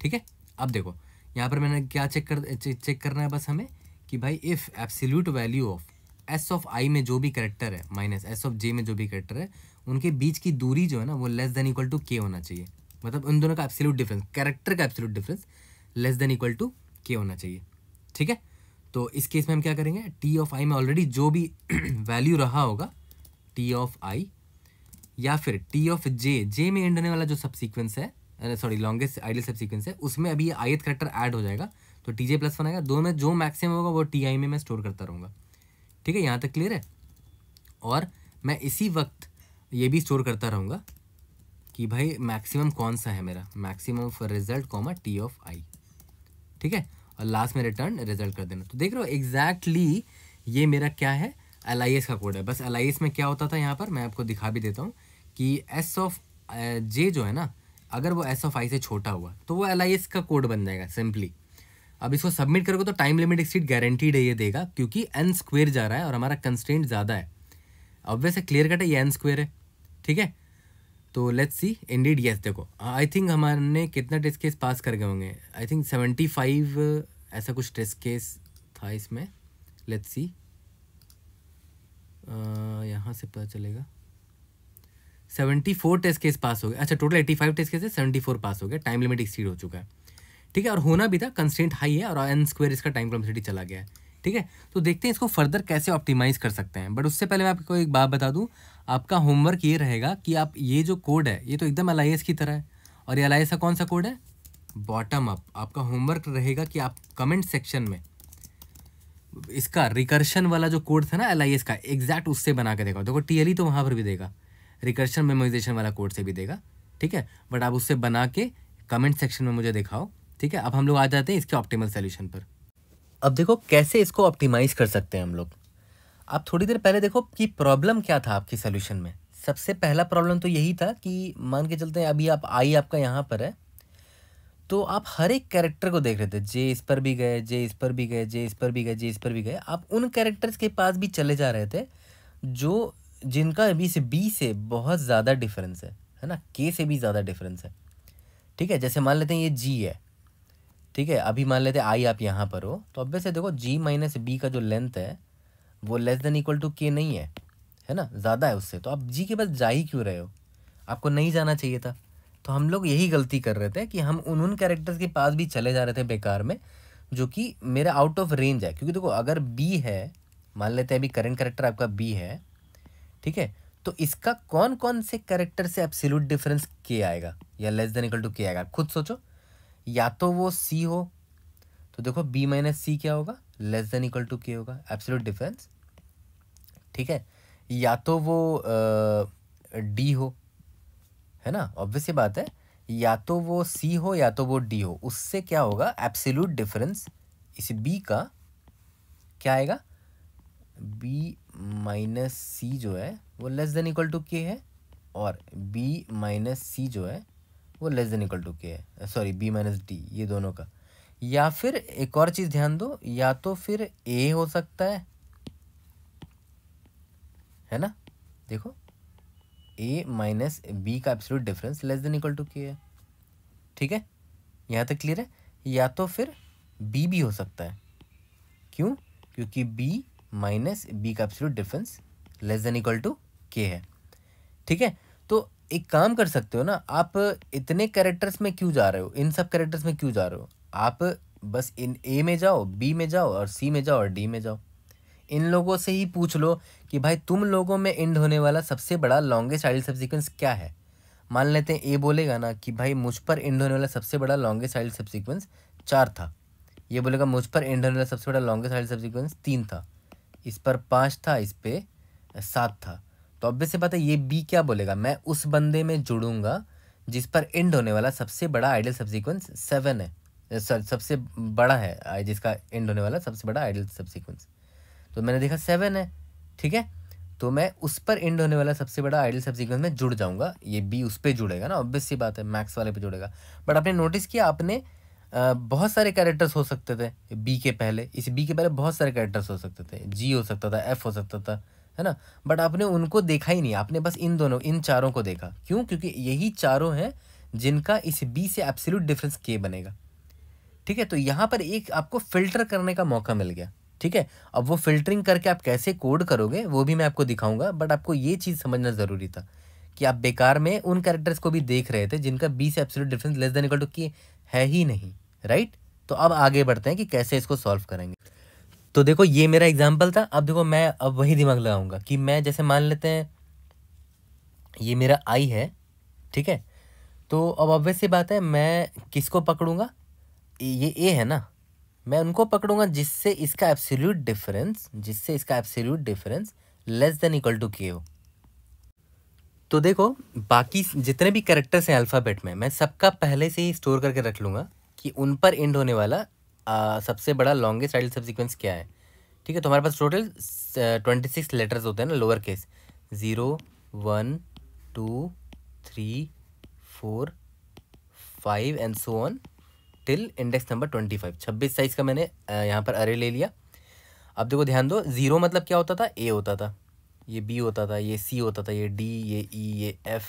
ठीक है अब देखो यहाँ पर मैंने क्या check कर check करना है बस हमें कि भाई if absolute value of S of I में जो भी करेक्टर है माइनस एस ऑफ जे में जो भी करेक्टर है उनके बीच की दूरी जो है ना वो less than equal to K होना चाहिए मतलब उन दोनों का एब्सोल्यूट डिफरेंस कैरेक्टर का absolute difference less than equal to K होना चाहिए ठीक है तो इस केस में हम क्या करेंगे टी ऑफ आई में ऑलरेडी जो भी वैल्यू रहा होगा टी ऑफ आई या फिर टी ऑफ जे जे में एंड होने वाला जो सब सीक्वेंस है sorry longest ideal subsequence है उसमें अभी एथ करेक्टर ऐड हो जाएगा तो टी जे प्लस वन आएगा दोनों में जो मैक्सिमम होगा वो टी आई में मैं स्टोर करता रहूँगा ठीक है यहाँ तक क्लियर है और मैं इसी वक्त ये भी स्टोर करता रहूँगा कि भाई मैक्सिमम कौन सा है मेरा maximum for result comma T of I ठीक है और लास्ट में रिटर्न रिजल्ट कर देना तो देख रहे हो एग्जैक्टली ये मेरा क्या है एल का कोड है बस एल में क्या होता था यहाँ पर मैं आपको दिखा भी देता हूँ कि एस ऑफ जे जो है ना अगर वो एस ऑफ आई से छोटा हुआ तो वो एल का कोड बन जाएगा सिंपली अब इसको सबमिट करोगे तो टाइम लिमिट एक्सीड गारंटीड है ये देगा क्योंकि एन स्क्वेयर जा रहा है और हमारा कंस्टेंट ज़्यादा है ऑब्वियस क्लियर कट है ये एन स्क्वेयर है ठीक है तो लेट्स सी इंडीड यस देखो आई थिंक हमारे कितना टेस्ट केस पास कर गए होंगे आई थिंक सेवेंटी फाइव ऐसा कुछ टेस्ट केस था इसमें लेट्स सी यहाँ से पता चलेगा seventy four test case pass हो गए अच्छा total eighty five test case है सेवेंटी फोर पास हो गया टाइम लिमिट एक्सीड हो चुका है ठीक है और होना भी था कंस्टेंट हाई है और एन स्क्वेयर इसका टाइम कॉम्प्लेक्सिटी चला गया है ठीक है तो देखते हैं इसको फर्दर कैसे ऑप्टिमाइज़ कर सकते हैं बट उससे पहले मैं आपको एक बात बता दूँ आपका होमवर्क ये रहेगा कि आप ये जो कोड है ये तो एकदम एल की तरह है और ये एल का कौन सा कोड है बॉटम अप आपका होमवर्क रहेगा कि आप कमेंट सेक्शन में इसका रिकर्शन वाला जो कोड था ना एल का एग्जैक्ट उससे बना के देखा देखो टी e तो वहाँ पर भी देगा रिकर्शन मेमोइजेशन वाला कोड से भी देगा ठीक है बट आप उससे बना के कमेंट सेक्शन में मुझे दिखाओ ठीक है अब हम लोग आ जाते हैं इसके ऑप्टिमल सोल्यूशन पर अब देखो कैसे इसको ऑप्टिमाइज़ कर सकते हैं हम लोग आप थोड़ी देर पहले देखो कि प्रॉब्लम क्या था आपकी सोल्यूशन में सबसे पहला प्रॉब्लम तो यही था कि मान के चलते हैं अभी आप आई आपका यहाँ पर है तो आप हर एक कैरेक्टर को देख रहे थे जे इस पर भी गए जे इस पर भी गए जे इस पर भी गए जे इस पर भी गए आप उन कैरेक्टर्स के पास भी चले जा रहे थे जो जिनका बी से बी से बहुत ज़्यादा डिफरेंस है है ना के से भी ज़्यादा डिफरेंस है ठीक है जैसे मान लेते हैं ये जी है ठीक है अभी मान लेते हैं आई आप यहाँ पर हो तो अब वैसे देखो जी माइनस बी का जो लेंथ है वो less than equal to K नहीं है है ना ज़्यादा है उससे तो आप जी के पास जा ही क्यों रहे हो आपको नहीं जाना चाहिए था तो हम लोग यही गलती कर रहे थे कि हम उन उन कैरेक्टर्स के पास भी चले जा रहे थे बेकार में जो कि मेरा आउट ऑफ रेंज है क्योंकि देखो अगर बी है मान लेते हैं अभी करेंट करेक्टर आपका बी है ठीक है तो इसका कौन कौन से करेक्टर से एब्सोल्यूट डिफरेंस के आएगा या लेस देन इक्वल टू के आएगा खुद सोचो या तो वो सी हो तो देखो बी माइनस सी क्या होगा less than equal to K होगा एब्सोल्यूट डिफरेंस ठीक है या तो वो डी हो है ना ऑब्वियस ये बात है या तो वो सी हो या तो वो डी हो उससे क्या होगा एब्सोल्यूट डिफरेंस इस बी का क्या आएगा बी माइनस सी जो है वो less than equal to K है और बी माइनस सी जो है वो less than equal to K है सॉरी बी माइनस डी ये दोनों का या फिर एक और चीज़ ध्यान दो या तो फिर ए हो सकता है है ना देखो ए माइनस बी का absolute difference less than equal to K है ठीक है यहाँ तक क्लियर है या तो फिर बी भी हो सकता है क्यों क्योंकि बी माइनस बी का absolute difference less than equal to K है ठीक है तो एक काम कर सकते हो ना आप इतने कैरेक्टर्स में क्यों जा रहे हो इन सब कैरेक्टर्स में क्यों जा रहे हो आप बस इन ए में जाओ बी में जाओ और सी में जाओ और डी में जाओ इन लोगों से ही पूछ लो कि भाई तुम लोगों में एंड होने वाला सबसे बड़ा लॉन्गेस्ट आइडियल सबसिक्वेंस क्या है मान लेते हैं ए बोलेगा ना कि भाई मुझ पर एंड होने वाला सबसे बड़ा लॉन्गेस्ट आइडियल सबसिक्वेंस चार था ये बोलेगा मुझ पर एंड होने वाला सबसे बड़ा लॉन्गेस्ट आइडियल सबसिक्वेंस तीन था इस पर पाँच था इस पर सात था तो अब से पता है ये बी क्या बोलेगा मैं उस बंदे में जुड़ूंगा जिस पर एंड होने वाला सबसे बड़ा आइडल सबसीक्वेंस सेवन है सर सबसे बड़ा है जिसका एंड होने वाला सबसे बड़ा आइडल सबसीक्वेंस तो मैंने देखा सेवन है ठीक है तो मैं उस पर एंड होने वाला सबसे बड़ा आइडल सबसीक्वेंस में जुड़ जाऊंगा ये बी उस पर जुड़ेगा ना ऑब्वियस सी बात है मैक्स वाले पर जुड़ेगा बट आपने नोटिस किया आपने बहुत सारे कैरेक्टर्स हो सकते थे बी के पहले इस बी के पहले बहुत सारे कैरेक्टर्स हो सकते थे जी हो सकता था एफ हो सकता था है ना बट आपने उनको देखा ही नहीं आपने बस इन दोनों इन चारों को देखा क्यों क्योंकि यही चारों हैं जिनका इस बी से एब्सोल्यूट डिफरेंस के बनेगा ठीक है तो यहाँ पर एक आपको फिल्टर करने का मौका मिल गया ठीक है अब वो फिल्टरिंग करके आप कैसे कोड करोगे वो भी मैं आपको दिखाऊंगा बट आपको ये चीज़ समझना ज़रूरी था कि आप बेकार में उन कैरेक्टर्स को भी देख रहे थे जिनका बी से absolute difference less than equal to K है ही नहीं राइट तो अब आगे बढ़ते हैं कि कैसे इसको सॉल्व करेंगे तो देखो ये मेरा एग्जाम्पल था अब देखो मैं अब वही दिमाग लगाऊंगा कि मैं जैसे मान लेते हैं ये मेरा आई है ठीक है तो अब ऑब्वियस सी बात है मैं किसको पकड़ूंगा ये ए है ना मैं उनको पकड़ूंगा जिससे इसका एब्सोल्यूट डिफरेंस जिससे इसका absolute difference less than equal to K हो तो देखो बाकी जितने भी करेक्टर्स हैं अल्फ़ाबेट में मैं सबका पहले से ही स्टोर करके रख लूँगा कि उन पर एंड होने वाला आ, सबसे बड़ा लॉन्गेस्ट आइडल सब क्या है ठीक है तो हमारे पास टोटल ट्वेंटी सिक्स लेटर्स होते हैं ना lower case zero one two three four five and so on till index number twenty five छब्बीस साइज़ का मैंने यहाँ पर अरे ले लिया अब देखो ध्यान दो ज़ीरो मतलब क्या होता था ए होता था ये बी होता था ये सी होता था ये डी ये ई e, ये एफ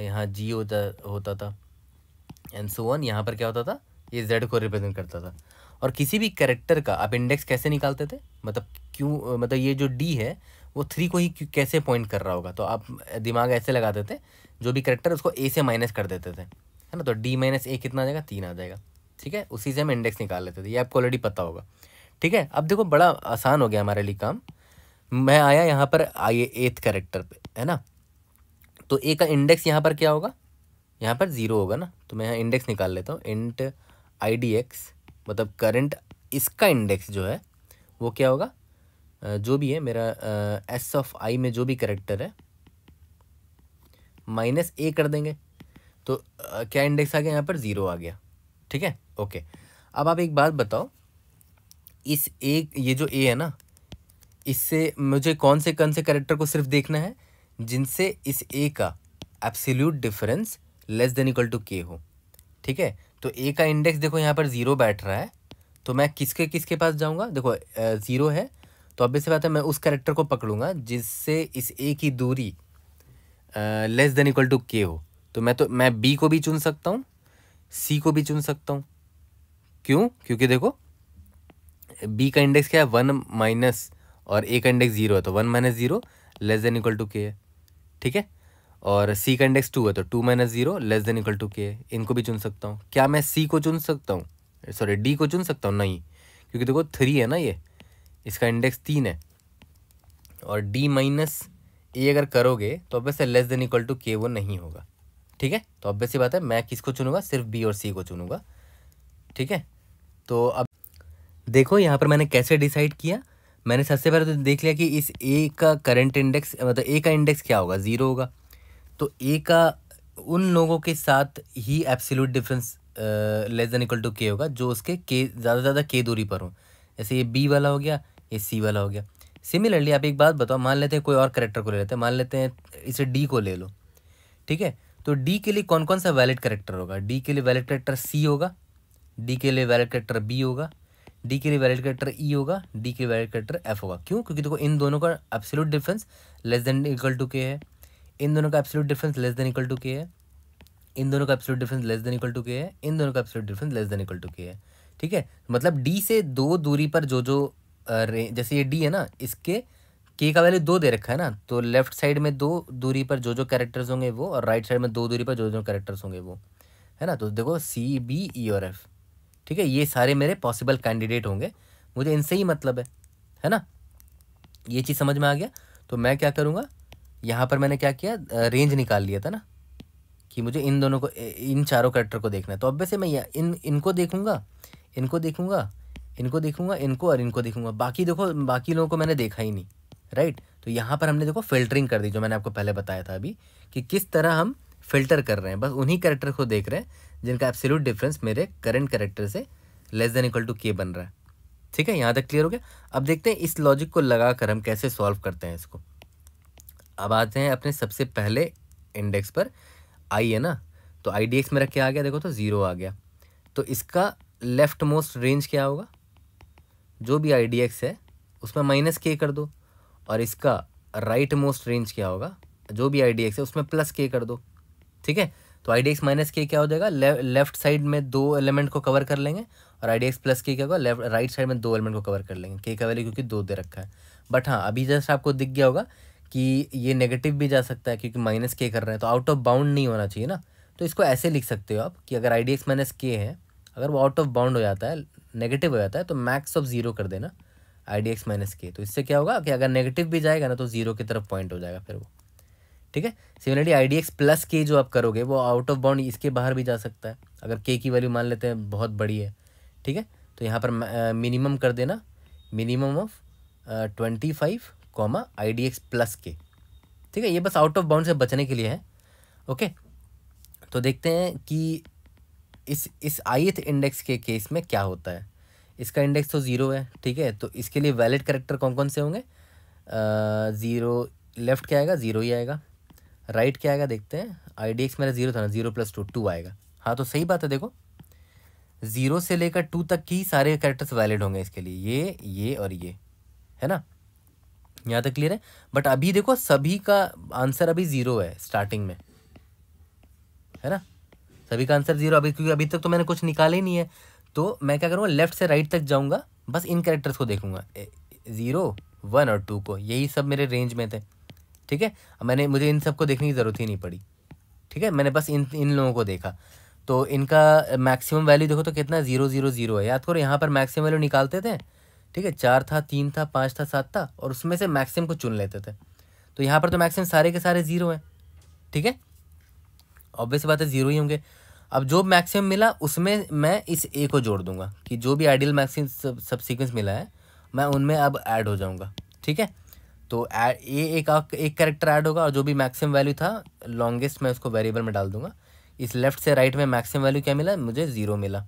यहाँ जी होता होता था एंड सो वन यहाँ पर क्या होता था ये जेड को रिप्रेजेंट करता था और किसी भी करेक्टर का आप इंडेक्स कैसे निकालते थे मतलब क्यों मतलब ये जो डी है वो थ्री को ही कैसे पॉइंट कर रहा होगा तो आप दिमाग ऐसे लगाते थे जो भी करेक्टर उसको ए से माइनस कर देते थे है ना तो डी माइनस ए कितना आ जाएगा तीन आ जाएगा ठीक है उसी से हम इंडेक्स निकाल लेते थे ये आपको ऑलरेडी पता होगा ठीक है अब देखो बड़ा आसान हो गया हमारे लिए काम मैं आया यहाँ पर आइए एथ करेक्टर पे है ना तो ए का इंडेक्स यहाँ पर क्या होगा यहाँ पर ज़ीरो होगा ना तो मैं यहाँ इंडेक्स निकाल लेता हूँ इंट आई डी एक्स मतलब करंट इसका इंडेक्स जो है वो क्या होगा जो भी है मेरा एस ऑफ आई में जो भी करेक्टर है माइनस ए कर देंगे तो आ, क्या इंडेक्स आ गया यहाँ पर ज़ीरो आ गया ठीक है ओके अब आप एक बात बताओ इस ए ये जो ए है ना इससे मुझे कौन से कौन से करेक्टर को सिर्फ देखना है जिनसे इस ए का absolute difference less than equal to K हो ठीक है तो ए का इंडेक्स देखो यहाँ पर ज़ीरो बैठ रहा है तो मैं किसके किसके पास जाऊँगा देखो ज़ीरो है तो अब इससे बात है मैं उस करेक्टर को पकड़ूंगा जिससे इस ए की दूरी less than equal to K हो तो मैं तो मैं बी को भी चुन सकता हूँ सी को भी चुन सकता हूँ क्यों क्योंकि देखो बी का इंडेक्स क्या है वन माइनस और ए का इंडेक्स जीरो है तो one minus zero less than equal to K है ठीक है और सी का इंडेक्स टू है तो two minus zero less than equal to K है इनको भी चुन सकता हूँ क्या मैं सी को चुन सकता हूँ सॉरी डी को चुन सकता हूँ नहीं क्योंकि देखो थ्री है ना ये इसका इंडेक्स तीन है और डी माइनस ए अगर करोगे तो obvious less than equal to K वो नहीं होगा ठीक है तो ऑब्वियस ही बात है मैं किसको चुनूंगा सिर्फ बी और सी को चुनूंगा ठीक है तो अब देखो यहाँ पर मैंने कैसे डिसाइड किया मैंने सबसे पहले तो देख लिया कि इस ए का करंट इंडेक्स मतलब ए का इंडेक्स क्या होगा ज़ीरो होगा तो ए का उन लोगों के साथ ही absolute difference less than equal to K होगा जो उसके के ज़्यादा से ज़्यादा के दूरी पर हों जैसे ये बी वाला हो गया ये सी वाला हो गया सिमिलरली आप एक बात बताओ मान लेते हैं कोई और करेक्टर को ले लेते हैं मान लेते हैं इसे डी को ले लो ठीक है तो डी के लिए कौन कौन सा वैलिड करेक्टर होगा डी के लिए वैलिड करेक्टर सी होगा डी के लिए वैलिड करेक्टर बी होगा डी के लिए वैलिड करेक्टर ई होगा डी के लिए वैलिड करेक्टर एफ होगा क्यों क्योंकि देखो इन दोनों का absolute difference less than equal to K है इन दोनों का absolute difference less than equal to K है इन दोनों का absolute difference less than equal to K है इन दोनों का absolute difference less than equal to K है ठीक है मतलब डी से दो दूरी पर जो जो जैसे ये डी है ना इसके के का वैल्यू दो दे रखा है ना तो लेफ्ट साइड में दो दूरी पर जो जो कैरेक्टर्स होंगे वो और राइट साइड में दो दूरी पर जो जो कैरेक्टर्स होंगे वो है ना तो देखो सी बी ई और एफ़ ठीक है ये सारे मेरे पॉसिबल कैंडिडेट होंगे मुझे इनसे ही मतलब है है ना ये चीज़ समझ में आ गया तो मैं क्या करूँगा यहाँ पर मैंने क्या किया रेंज निकाल लिया था ना कि मुझे इन दोनों को इन चारों करेक्टर को देखना है तो अब वैसे मैं इन इनको देखूँगा इनको देखूँगा इनको देखूँगा इनको और इनको देखूँगा बाकी देखो बाकी लोगों को मैंने देखा ही नहीं राइट तो यहाँ पर हमने देखो फिल्टरिंग कर दी जो मैंने आपको पहले बताया था अभी कि किस तरह हम फिल्टर कर रहे हैं बस उन्हीं करेक्टर को देख रहे हैं जिनका एब्सोल्यूट डिफरेंस मेरे करंट करेक्टर से less than equal to K बन रहा है ठीक है यहाँ तक क्लियर हो गया अब देखते हैं इस लॉजिक को लगा कर हम कैसे सॉल्व करते हैं इसको अब आते हैं अपने सबसे पहले इंडेक्स पर आई है ना तो आई डी एक्स मेरा क्या आ गया देखो तो ज़ीरो आ गया तो इसका लेफ्ट मोस्ट रेंज क्या होगा जो भी आई डी एक्स है उसमें माइनस के कर दो और इसका राइट मोस्ट रेंज क्या होगा जो भी आई डी एक्स है उसमें प्लस के कर दो ठीक है तो आई डी एक्स माइनस के क्या हो जाएगा लेफ्ट साइड में दो एलिमेंट को कवर कर लेंगे और आई डी एक्स प्लस के क्या होगा लेफ्ट राइट साइड में दो एलिमेंट को कवर कर लेंगे के का वैल्यू क्योंकि दो दे रखा है बट हाँ अभी जैसे आपको दिख गया होगा कि ये नेगेटिव भी जा सकता है क्योंकि माइनस के कर रहे हैं तो आउट ऑफ बाउंड नहीं होना चाहिए ना तो इसको ऐसे लिख सकते हो आप कि अगर आई डी एक्स माइनस के है अगर वो आउट ऑफ बाउंड हो जाता है नेगेटिव हो जाता है तो मैक्स ऑफ ज़ीरो कर देना आई डी एक्स माइनस के तो इससे क्या होगा कि अगर नेगेटिव भी जाएगा ना तो ज़ीरो की तरफ पॉइंट हो जाएगा फिर वो ठीक है similarly I D X plus K जो आप करोगे वो आउट ऑफ बाउंड इसके बाहर भी जा सकता है अगर के की वैल्यू मान लेते हैं बहुत बड़ी है ठीक है तो यहाँ पर मिनिमम कर देना minimum of twenty five comma I D X plus K ठीक है ये बस आउट ऑफ बाउंड से बचने के लिए है ओके तो देखते हैं कि इस इस आईथ इंडेक्स के केस में क्या होता है इसका इंडेक्स तो ज़ीरो है ठीक है तो इसके लिए वैलिड करेक्टर कौन कौन से होंगे ज़ीरो लेफ़्ट क्या आएगा ज़ीरो ही आएगा राइट क्या आएगा देखते हैं आई डी एक्स मेरा जीरो था ना जीरो प्लस टू टू आएगा हाँ तो सही बात है देखो जीरो से लेकर टू तक की सारे कैरेक्टर्स वैलिड होंगे इसके लिए ये ये और ये है ना यहाँ तक क्लियर है बट अभी देखो सभी का आंसर अभी ज़ीरो है स्टार्टिंग में है ना सभी का आंसर ज़ीरो अभी क्योंकि अभी तक तो मैंने कुछ निकाला ही नहीं है तो मैं क्या करूँगा लेफ्ट से राइट तक जाऊँगा बस इन कैरेक्टर्स को देखूंगा ज़ीरो वन और टू को यही सब मेरे रेंज में थे ठीक है मैंने मुझे इन सबको देखने की ज़रूरत ही नहीं पड़ी ठीक है मैंने बस इन इन लोगों को देखा तो इनका मैक्सिमम वैल्यू देखो तो कितना ज़ीरो ज़ीरो ज़ीरो है याद करो यहाँ पर मैक्सिमम वैल्यू निकालते थे ठीक है चार था तीन था पाँच था सात था और उसमें से मैक्सिमम को चुन लेते थे तो यहाँ पर तो मैक्सिमम सारे के सारे ज़ीरो हैं ठीक है ऑब्वियस बात है ज़ीरो ही होंगे अब जो मैक्सिमम मिला उसमें मैं इस ए को जोड़ दूंगा कि जो भी आइडियल मैक्सिमम सब सीक्वेंस मिला है मैं उनमें अब ऐड हो जाऊँगा ठीक है तो ये एक एक करेक्टर ऐड होगा और जो भी मैक्सिमम वैल्यू था लॉन्गेस्ट मैं उसको वेरिएबल में डाल दूंगा इस लेफ्ट से राइट में मैक्सिमम वैल्यू क्या मिला मुझे ज़ीरो मिला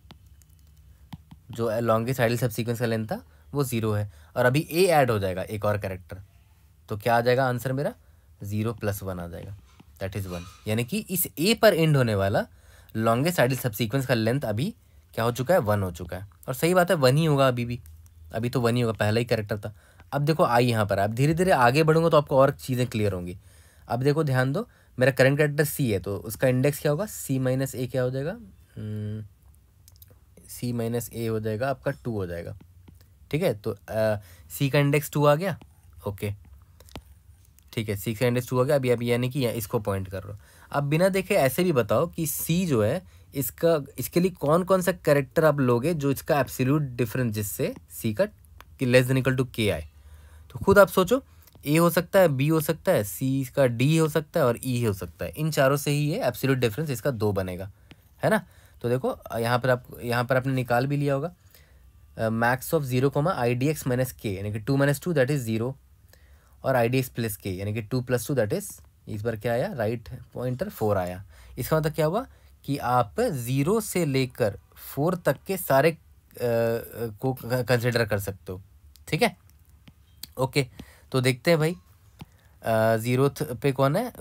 जो लॉन्गेस्ट आइडल सब का लेंथ था वो ज़ीरो है और अभी ए ऐड हो जाएगा एक और करेक्टर तो क्या आ जाएगा आंसर मेरा ज़ीरो प्लस वन आ जाएगा दैट इज़ वन यानी कि इस ए पर एंड होने वाला लॉन्गेस्ट आइडल सब का लेंथ अभी क्या हो चुका है वन हो चुका है और सही बात है वन ही होगा अभी भी अभी तो वन ही होगा पहला ही करेक्टर था अब देखो आई यहाँ पर आप धीरे धीरे आगे बढ़ूंगा तो आपको और चीज़ें क्लियर होंगी अब देखो ध्यान दो मेरा करंट कैरेक्टर सी है तो उसका इंडेक्स क्या होगा सी माइनस ए क्या हो जाएगा सी माइनस ए हो जाएगा आपका टू हो जाएगा ठीक है तो सी का इंडेक्स टू आ गया ओके ठीक है सी का इंडेक्स टू आ गया अभी अभी यानी कि इसको पॉइंट कर रहा हूँ अब बिना देखे ऐसे भी बताओ कि सी जो है इसका इसके लिए कौन कौन सा करेक्टर आप लोगे जो इसका एब्सिल्यूट डिफरेंस जिससे सी का लेस देन इक्वल टू के आए तो खुद आप सोचो ए हो सकता है बी हो सकता है सी इसका डी हो सकता है और ई e हो सकता है इन चारों से ही ये एब्सोल्यूट डिफरेंस इसका दो बनेगा है ना तो देखो यहाँ पर आप यहाँ पर आपने निकाल भी लिया होगा max of zero comma I D X minus K यानी कि two minus two that is zero और I D X plus K यानी कि two plus two that is इस बार क्या आया राइट पॉइंटर फोर आया इसका मतलब क्या हुआ कि आप ज़ीरो से लेकर फोर तक के सारे आ, को कंसिडर कर सकते हो ठीक है ओके तो देखते हैं भाई ज़ीरो पे कौन है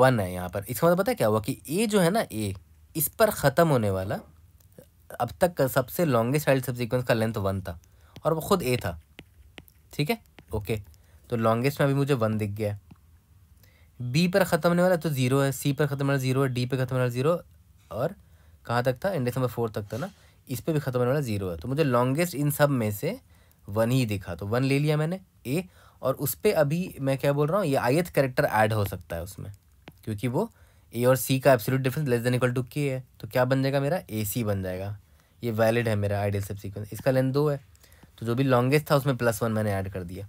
वन है यहाँ पर इसका मतलब पता है क्या हुआ कि ए जो है ना ए इस पर ख़त्म होने वाला अब तक का सबसे लॉन्गेस्ट चाइल्ड सब सिक्वेंस का लेंथ वन था और वो खुद ए था ठीक है ओके तो लॉन्गेस्ट में अभी मुझे वन दिख गया है बी पर ख़त्म होने वाला तो ज़ीरो है सी पर ख़त्म होने वाला ज़ीरो है डी पर ख़त्म होने वाला ज़ीरो और कहाँ तक था इंडेक्स नंबर फोर तक था ना इस पर भी ख़त्म होने वाला ज़ीरो है तो मुझे लॉन्गेस्ट इन सब में से वन ही दिखा तो वन ले लिया मैंने ए और उस पर अभी मैं क्या बोल रहा हूँ ये आयत करेक्टर ऐड हो सकता है उसमें क्योंकि वो ए और सी का absolute difference less than equal to K है तो क्या बन जाएगा मेरा ए सी बन जाएगा ये वैलिड है मेरा आइडियल सब सीक्वेंस इसका लेंथ दो है तो जो भी लॉन्गेस्ट था उसमें प्लस वन मैंने ऐड कर दिया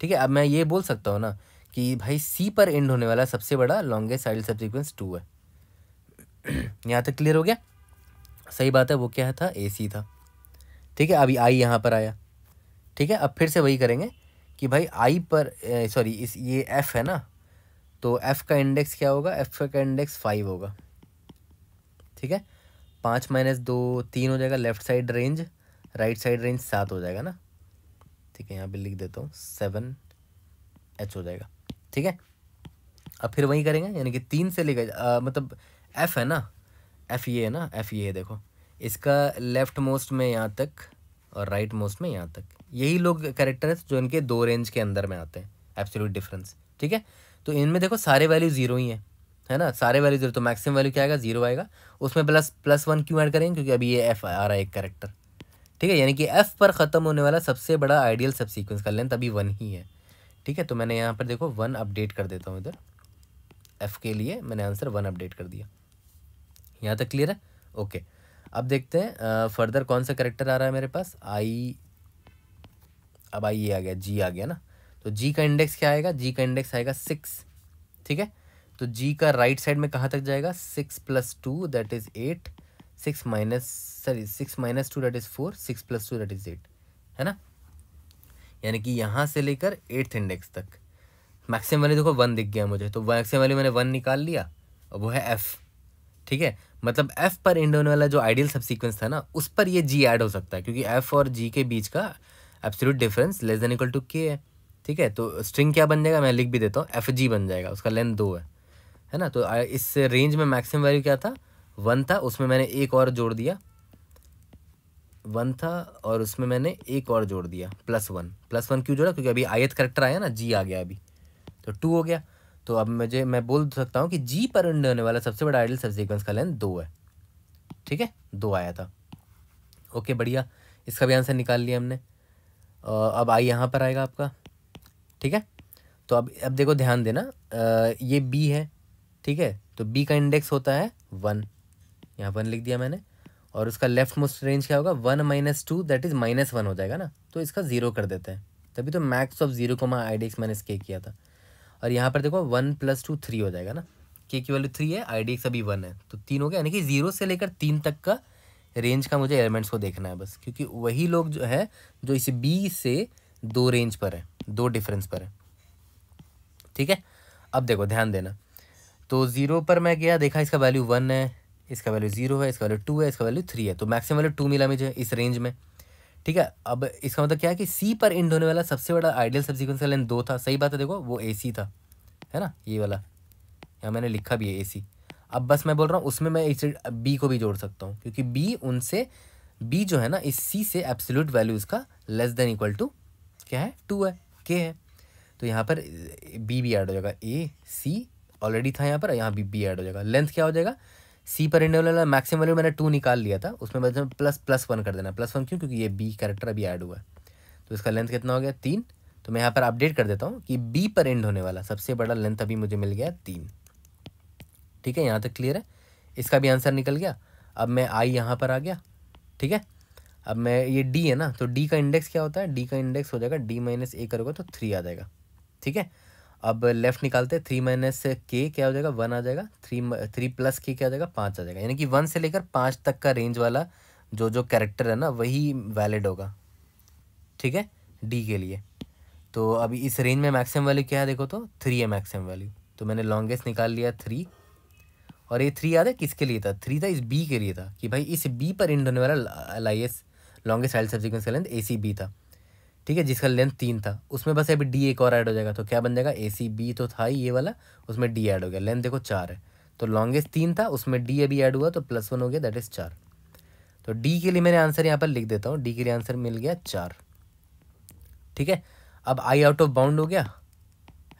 ठीक है अब मैं ये बोल सकता हूँ ना कि भाई सी पर एंड होने वाला सबसे बड़ा longest ideal subsequence two है यहाँ तक क्लियर हो गया सही बात है वो क्या था ए सी था ठीक है अभी आई यहाँ पर आया ठीक है अब फिर से वही करेंगे कि भाई आई पर सॉरी इस ये एफ़ है ना तो एफ़ का इंडेक्स क्या होगा एफ़ का इंडेक्स फाइव होगा ठीक है पाँच माइनस दो तीन हो जाएगा left side range right side range सात हो जाएगा ना ठीक है यहाँ पे लिख देता हूँ सेवन एच हो जाएगा ठीक है अब फिर वही करेंगे यानी कि तीन से लेकर मतलब एफ़ है ना एफ़ ये है ना एफ़ ये है देखो इसका लेफ़्ट मोस्ट में यहाँ तक और राइट मोस्ट में यहाँ तक यही लोग कैरेक्टर्स जो इनके दो रेंज के अंदर में आते हैं एब्सोल्यूट डिफरेंस ठीक है तो इनमें देखो सारे वैल्यू जीरो ही हैं है ना सारे वैल्यू जीरो तो मैक्सिमम वैल्यू क्या आएगा जीरो आएगा उसमें प्लस प्लस वन क्यों ऐड करेंगे क्योंकि अभी ये एफ आ रहा है एक करेक्टर ठीक है यानी कि एफ पर ख़त्म होने वाला सबसे बड़ा आइडियल सब सीक्वेंस का लेंथ अभी वन ही है ठीक है तो मैंने यहाँ पर देखो वन अपडेट कर देता हूँ इधर एफ के लिए मैंने आंसर वन अपडेट कर दिया यहाँ तक क्लियर है ओके अब देखते हैं फर्दर कौन सा करेक्टर आ रहा है मेरे पास आई अब आई ये आ गया जी आ गया ना तो जी का इंडेक्स क्या आएगा जी का इंडेक्स आएगा सिक्स ठीक है तो जी का राइट साइड में कहाँ तक जाएगा six plus two that is eight six minus sorry six minus two that is four six plus two that is eight है ना यानी कि यहाँ से लेकर एट्थ इंडेक्स तक मैक्सिमम वैल्यू देखो वन दिख गया मुझे तो मैक्सिमम वैल्यू मैंने वन निकाल लिया और वो है एफ़ ठीक है मतलब एफ़ पर एंड होने वाला जो आइडियल सब सीक्वेंस था ना उस पर ये जी ऐड हो सकता है क्योंकि एफ़ और जी के बीच का absolute difference less than equal to K है ठीक है तो स्ट्रिंग क्या बन जाएगा मैं लिख भी देता हूँ एफ जी बन जाएगा उसका लेंथ दो है है ना तो इस रेंज में मैक्सिमम वैल्यू क्या था वन था उसमें मैंने एक और जोड़ दिया वन था और उसमें मैंने एक और जोड़ दिया प्लस वन प्लस वन क्यों जोड़ा क्योंकि अभी आयत करेक्टर आया ना जी आ गया अभी तो टू हो गया तो अब मुझे मैं बोल सकता हूँ कि जी पर होने वाला सबसे बड़ा आइडियल सब का लेंथ दो है ठीक है दो आया था ओके बढ़िया इसका भी आंसर निकाल लिया हमने अब आई यहाँ पर आएगा आपका ठीक है तो अब अब देखो ध्यान देना आ, ये बी है ठीक है तो बी का इंडेक्स होता है वन यहाँ वन लिख दिया मैंने और उसका लेफ्ट मोस्ट रेंज क्या होगा one minus two that is minus one हो जाएगा ना तो इसका ज़ीरो कर देते हैं तभी तो मैक्स ऑफ जीरो को मैं आई डी एक्स माइनस के किया था और यहाँ पर देखो वन प्लस टू थ्री हो जाएगा ना के की वैल्यू थ्री है आई डी एक्स अभी वन है तो तीन हो गया यानी कि जीरो से लेकर तीन तक का रेंज का मुझे एलिमेंट्स को देखना है बस क्योंकि वही लोग जो है जो इस बी से दो रेंज पर है दो डिफरेंस पर है ठीक है अब देखो ध्यान देना तो ज़ीरो पर मैं गया देखा इसका वैल्यू वन है इसका वैल्यू ज़ीरो है इसका वैल्यू टू है इसका वैल्यू थ्री है तो मैक्सिमम वैल्यू टू मिला मुझे इस रेंज में ठीक है अब इसका मतलब क्या है कि सी पर इंड होने वाला सबसे बड़ा आइडियल सब सीक्वेंस का लेन दो था सही बात है देखो वो ए सी था है ना ये वाला यहाँ मैंने लिखा भी है ए सी अब बस मैं बोल रहा हूँ उसमें मैं इसे बी को भी जोड़ सकता हूँ क्योंकि बी उनसे बी जो है ना इस सी से एब्सोल्यूट वैल्यू इसका लेस देन इक्वल टू क्या है टू है के है तो यहाँ पर बी भी ऐड हो जाएगा ए सी ऑलरेडी था यहाँ पर यहाँ बी बी ऐड हो जाएगा लेंथ क्या हो जाएगा सी पर वाला मैक्सिमम वैल्यू मैंने टू निकाल लिया था उसमें बस प्लस प्लस वन कर देना प्लस वन क्यों क्योंकि ये बी कैरेक्टर अभी ऐड हुआ है तो इसका लेंथ कितना हो गया तीन तो मैं यहाँ पर अपडेट कर देता हूँ कि बी पर एंड होने वाला सबसे बड़ा लेंथ अभी मुझे मिल गया तीन ठीक है यहाँ तक क्लियर है इसका भी आंसर निकल गया अब मैं आई यहाँ पर आ गया ठीक है अब मैं ये डी है ना तो डी का इंडेक्स क्या होता है डी का इंडेक्स हो जाएगा डी माइनस ए करोगे तो थ्री आ जाएगा ठीक है अब लेफ्ट निकालते हैं थ्री माइनस के क्या हो जाएगा वन आ जाएगा थ्री थ्री प्लस के क्या आ जाएगा पाँच आ जाएगा यानी कि वन से लेकर पाँच तक का रेंज वाला जो जो कैरेक्टर है ना वही वैलिड होगा ठीक है डी के लिए तो अभी इस रेंज में मैक्सिमम वैल्यू क्या है देखो तो थ्री है मैक्सिमम वैल्यू तो मैंने लॉन्गेस्ट निकाल लिया थ्री और ये थ्री याद है किसके लिए था थ्री था इस बी के लिए था कि भाई इस बी पर इंड होने वाला एल आई एस लॉन्गेस्ट हाइल सब्सिक्वेंस का लेंथ ए सी बी था ठीक है जिसका लेंथ तीन था उसमें बस अभी डी एक और ऐड हो जाएगा तो क्या बन जाएगा ए सी बी तो था ही ये वाला उसमें डी ऐड हो गया लेंथ देखो चार है तो लॉन्गेस्ट तीन था उसमें डी अभी ऐड हुआ तो प्लस वन हो गया दैट इज़ चार तो डी के लिए मैंने आंसर यहाँ पर लिख देता हूँ डी के लिए आंसर मिल गया चार ठीक है अब आई आउट ऑफ बाउंड हो गया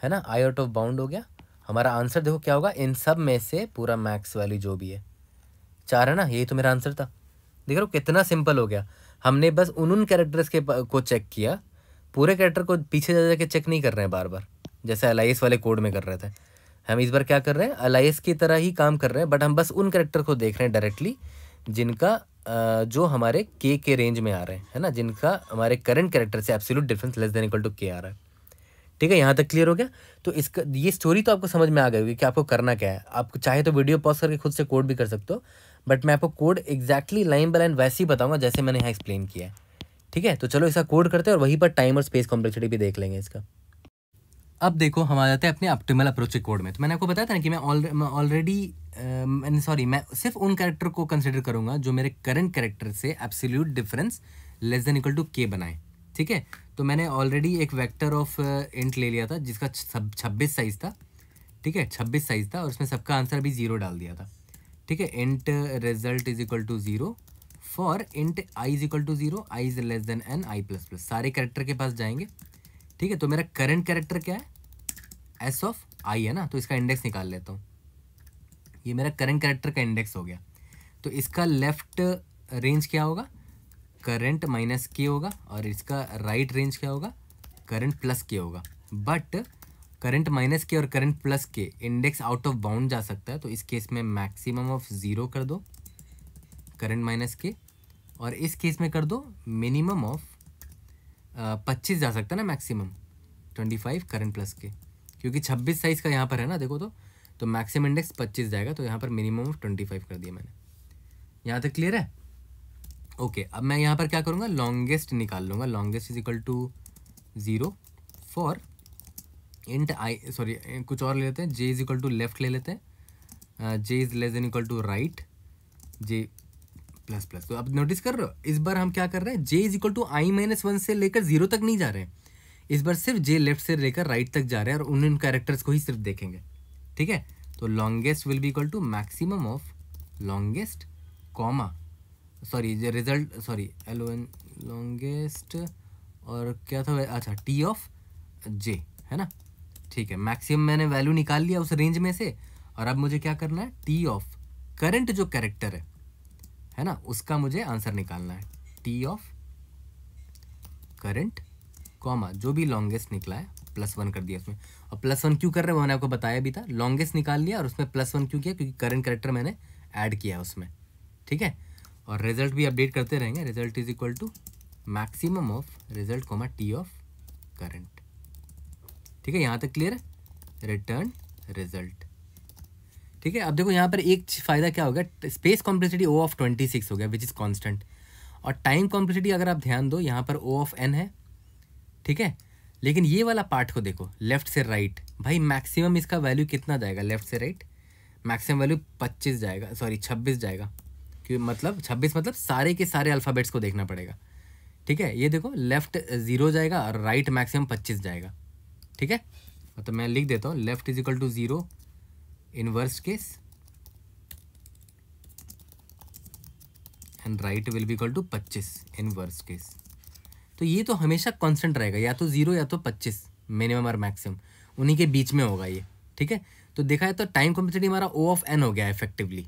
है ना आई आउट ऑफ बाउंड हो गया हमारा आंसर देखो क्या होगा इन सब में से पूरा मैक्स वैल्यू जो भी है चार है ना यही तो मेरा आंसर था देख रहे हो कितना सिंपल हो गया हमने बस उन उन कैरेक्टर्स के को चेक किया पूरे कैरेक्टर को पीछे जा जाके चेक नहीं कर रहे हैं बार बार जैसे एल वाले कोड में कर रहे थे हम इस बार क्या कर रहे हैं एल की तरह ही काम कर रहे हैं बट हम बस उन कैरेक्टर को देख रहे हैं डायरेक्टली जिनका जो हमारे के के रेंज में आ रहे हैं है ना जिनका हमारे करंट कैरेक्टर से absolute difference less than equal to K आ रहा है ठीक है यहाँ तक क्लियर हो गया तो इसका ये स्टोरी तो आपको समझ में आ गई होगी कि आपको करना क्या है आप चाहे तो वीडियो पॉज करके खुद से कोड भी कर सकते हो बट मैं आपको code exactly line by line वैसे ही बताऊंगा जैसे मैंने यहाँ एक्सप्लेन किया है ठीक है तो चलो इसका कोड करते हैं और वहीं पर टाइम और स्पेस कॉम्प्लेक्सिटी भी देख लेंगे इसका अब देखो हम आ जाते हैं अपने ऑप्टिमल अप्रोच के कोड में तो मैंने आपको बताया था ना कि मैं ऑलरेडी मैंने सॉरी मैं सिर्फ उन कैरेक्टर को कंसिडर करूंगा जो मेरे करंट कैरेक्टर से absolute difference less than equal to K बनाए ठीक है तो मैंने ऑलरेडी एक वेक्टर ऑफ इंट ले लिया था जिसका सब छब्बीस साइज़ था ठीक है छब्बीस साइज़ था और उसमें सबका आंसर भी ज़ीरो डाल दिया था ठीक है int result is equal to zero for int I is equal to zero I is less than N I plus plus सारे करेक्टर के पास जाएंगे ठीक है तो मेरा करंट करेक्टर क्या है एस ऑफ आई है ना तो इसका इंडेक्स निकाल लेता हूँ ये मेरा करंट करेक्टर का इंडेक्स हो गया तो इसका लेफ्ट रेंज क्या होगा करंट माइनस के होगा और इसका राइट रेंज क्या होगा करंट प्लस के होगा बट करंट माइनस के और current plus K index out of bound जा सकता है तो इस केस में मैक्सिमम ऑफ ज़ीरो कर दो करंट माइनस के और इस केस में कर दो मिनिमम ऑफ पच्चीस जा सकता है ना maximum twenty five current plus K क्योंकि छब्बीस साइज़ का यहाँ पर है ना देखो तो तो मैक्सिमम इंडेक्स पच्चीस जाएगा तो यहाँ पर मिनिमम ऑफ ट्वेंटी फाइव कर दिया मैंने यहाँ तक क्लियर है ओके okay, अब मैं यहाँ पर क्या करूँगा लॉन्गेस्ट निकाल लूँगा longest is equal to zero for int I sorry कुछ और ले लेते हैं J is equal to left ले लेते हैं J is less than equal to right J plus plus तो अब नोटिस कर रहे हो इस बार हम क्या कर रहे हैं J is equal to I minus one से लेकर जीरो तक नहीं जा रहे हैं इस बार सिर्फ जे लेफ्ट से लेकर राइट तक जा रहे हैं और उन उन कैरेक्टर्स को ही सिर्फ देखेंगे ठीक है तो longest will be equal to maximum of longest comma sorry result sorry L O N longest और क्या था अच्छा टी ऑफ जे है ना ठीक है मैक्सिमम मैंने वैल्यू निकाल लिया उस रेंज में से और अब मुझे क्या करना है टी ऑफ करंट जो कैरेक्टर है है ना उसका मुझे आंसर निकालना है टी ऑफ करंट कॉमा जो भी लॉन्गेस्ट निकला है प्लस वन कर दिया उसमें और प्लस वन क्यों कर रहे हैं वो मैंने आपको बताया भी था लॉन्गेस्ट निकाल लिया और उसमें प्लस वन क्यों किया क्योंकि करंट करेक्टर मैंने ऐड किया उसमें ठीक है और रिजल्ट भी अपडेट करते रहेंगे result is equal to maximum of result comma T of current ठीक है यहाँ तक क्लियर है रिटर्न रिजल्ट ठीक है अब देखो यहाँ पर एक फ़ायदा क्या होगा space complexity O of twenty six हो गया विच इज़ कॉन्स्टेंट और टाइम कॉम्प्लेसिटी अगर आप ध्यान दो यहाँ पर ओ ऑफ एन है ठीक है लेकिन ये वाला पार्ट को देखो लेफ्ट से राइट भाई मैक्सिमम इसका वैल्यू कितना जाएगा लेफ्ट से राइट मैक्सिमम वैल्यू पच्चीस जाएगा सॉरी छब्बीस जाएगा कि मतलब छब्बीस मतलब सारे के सारे अल्फ़ाबेट्स को देखना पड़ेगा ठीक है ये देखो लेफ्ट ज़ीरो जाएगा और राइट मैक्सिमम पच्चीस जाएगा ठीक है तो मैं लिख देता हूँ left is equal to zero in worst case and right will be equal to पच्चीस इन वर्स्ट केस तो ये तो हमेशा कॉन्स्टेंट रहेगा या तो ज़ीरो या तो पच्चीस मिनिमम और मैक्सिमम उन्हीं के बीच में होगा ये ठीक है तो देखा है तो टाइम कॉम्पिटिटी हमारा ओ ऑफ एन हो गया इफेक्टिवली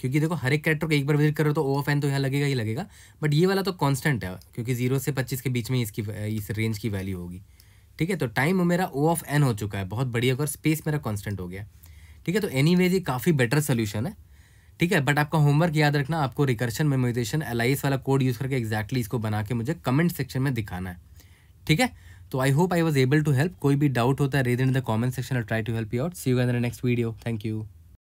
क्योंकि देखो हर एक कैरेक्टर को एक बार विजिट करो तो ओ ऑफ एन तो यहाँ लगेगा ही लगेगा बट ये वाला तो कॉन्स्टेंट है क्योंकि जीरो से पच्चीस के बीच में इसकी इस रेंज की वैल्यू होगी ठीक है तो टाइम मेरा ओ ऑफ एन हो चुका है बहुत बढ़िया और स्पेस मेरा कॉन्स्टेंट हो गया ठीक है तो एनी ये काफ़ी बेटर सोल्यूशन है ठीक है बट आपका होमवर्क याद रखना आपको रिकर्शन मेमोइजेशन एल वाला कोड यूज़ करके एक्जैक्टली इसको बना के मुझे कमेंट सेक्शन में दिखाना है ठीक है तो I hope I was able to help कोई भी डाउट होता है raise in the comment section और try to help you out see you in the next video thank you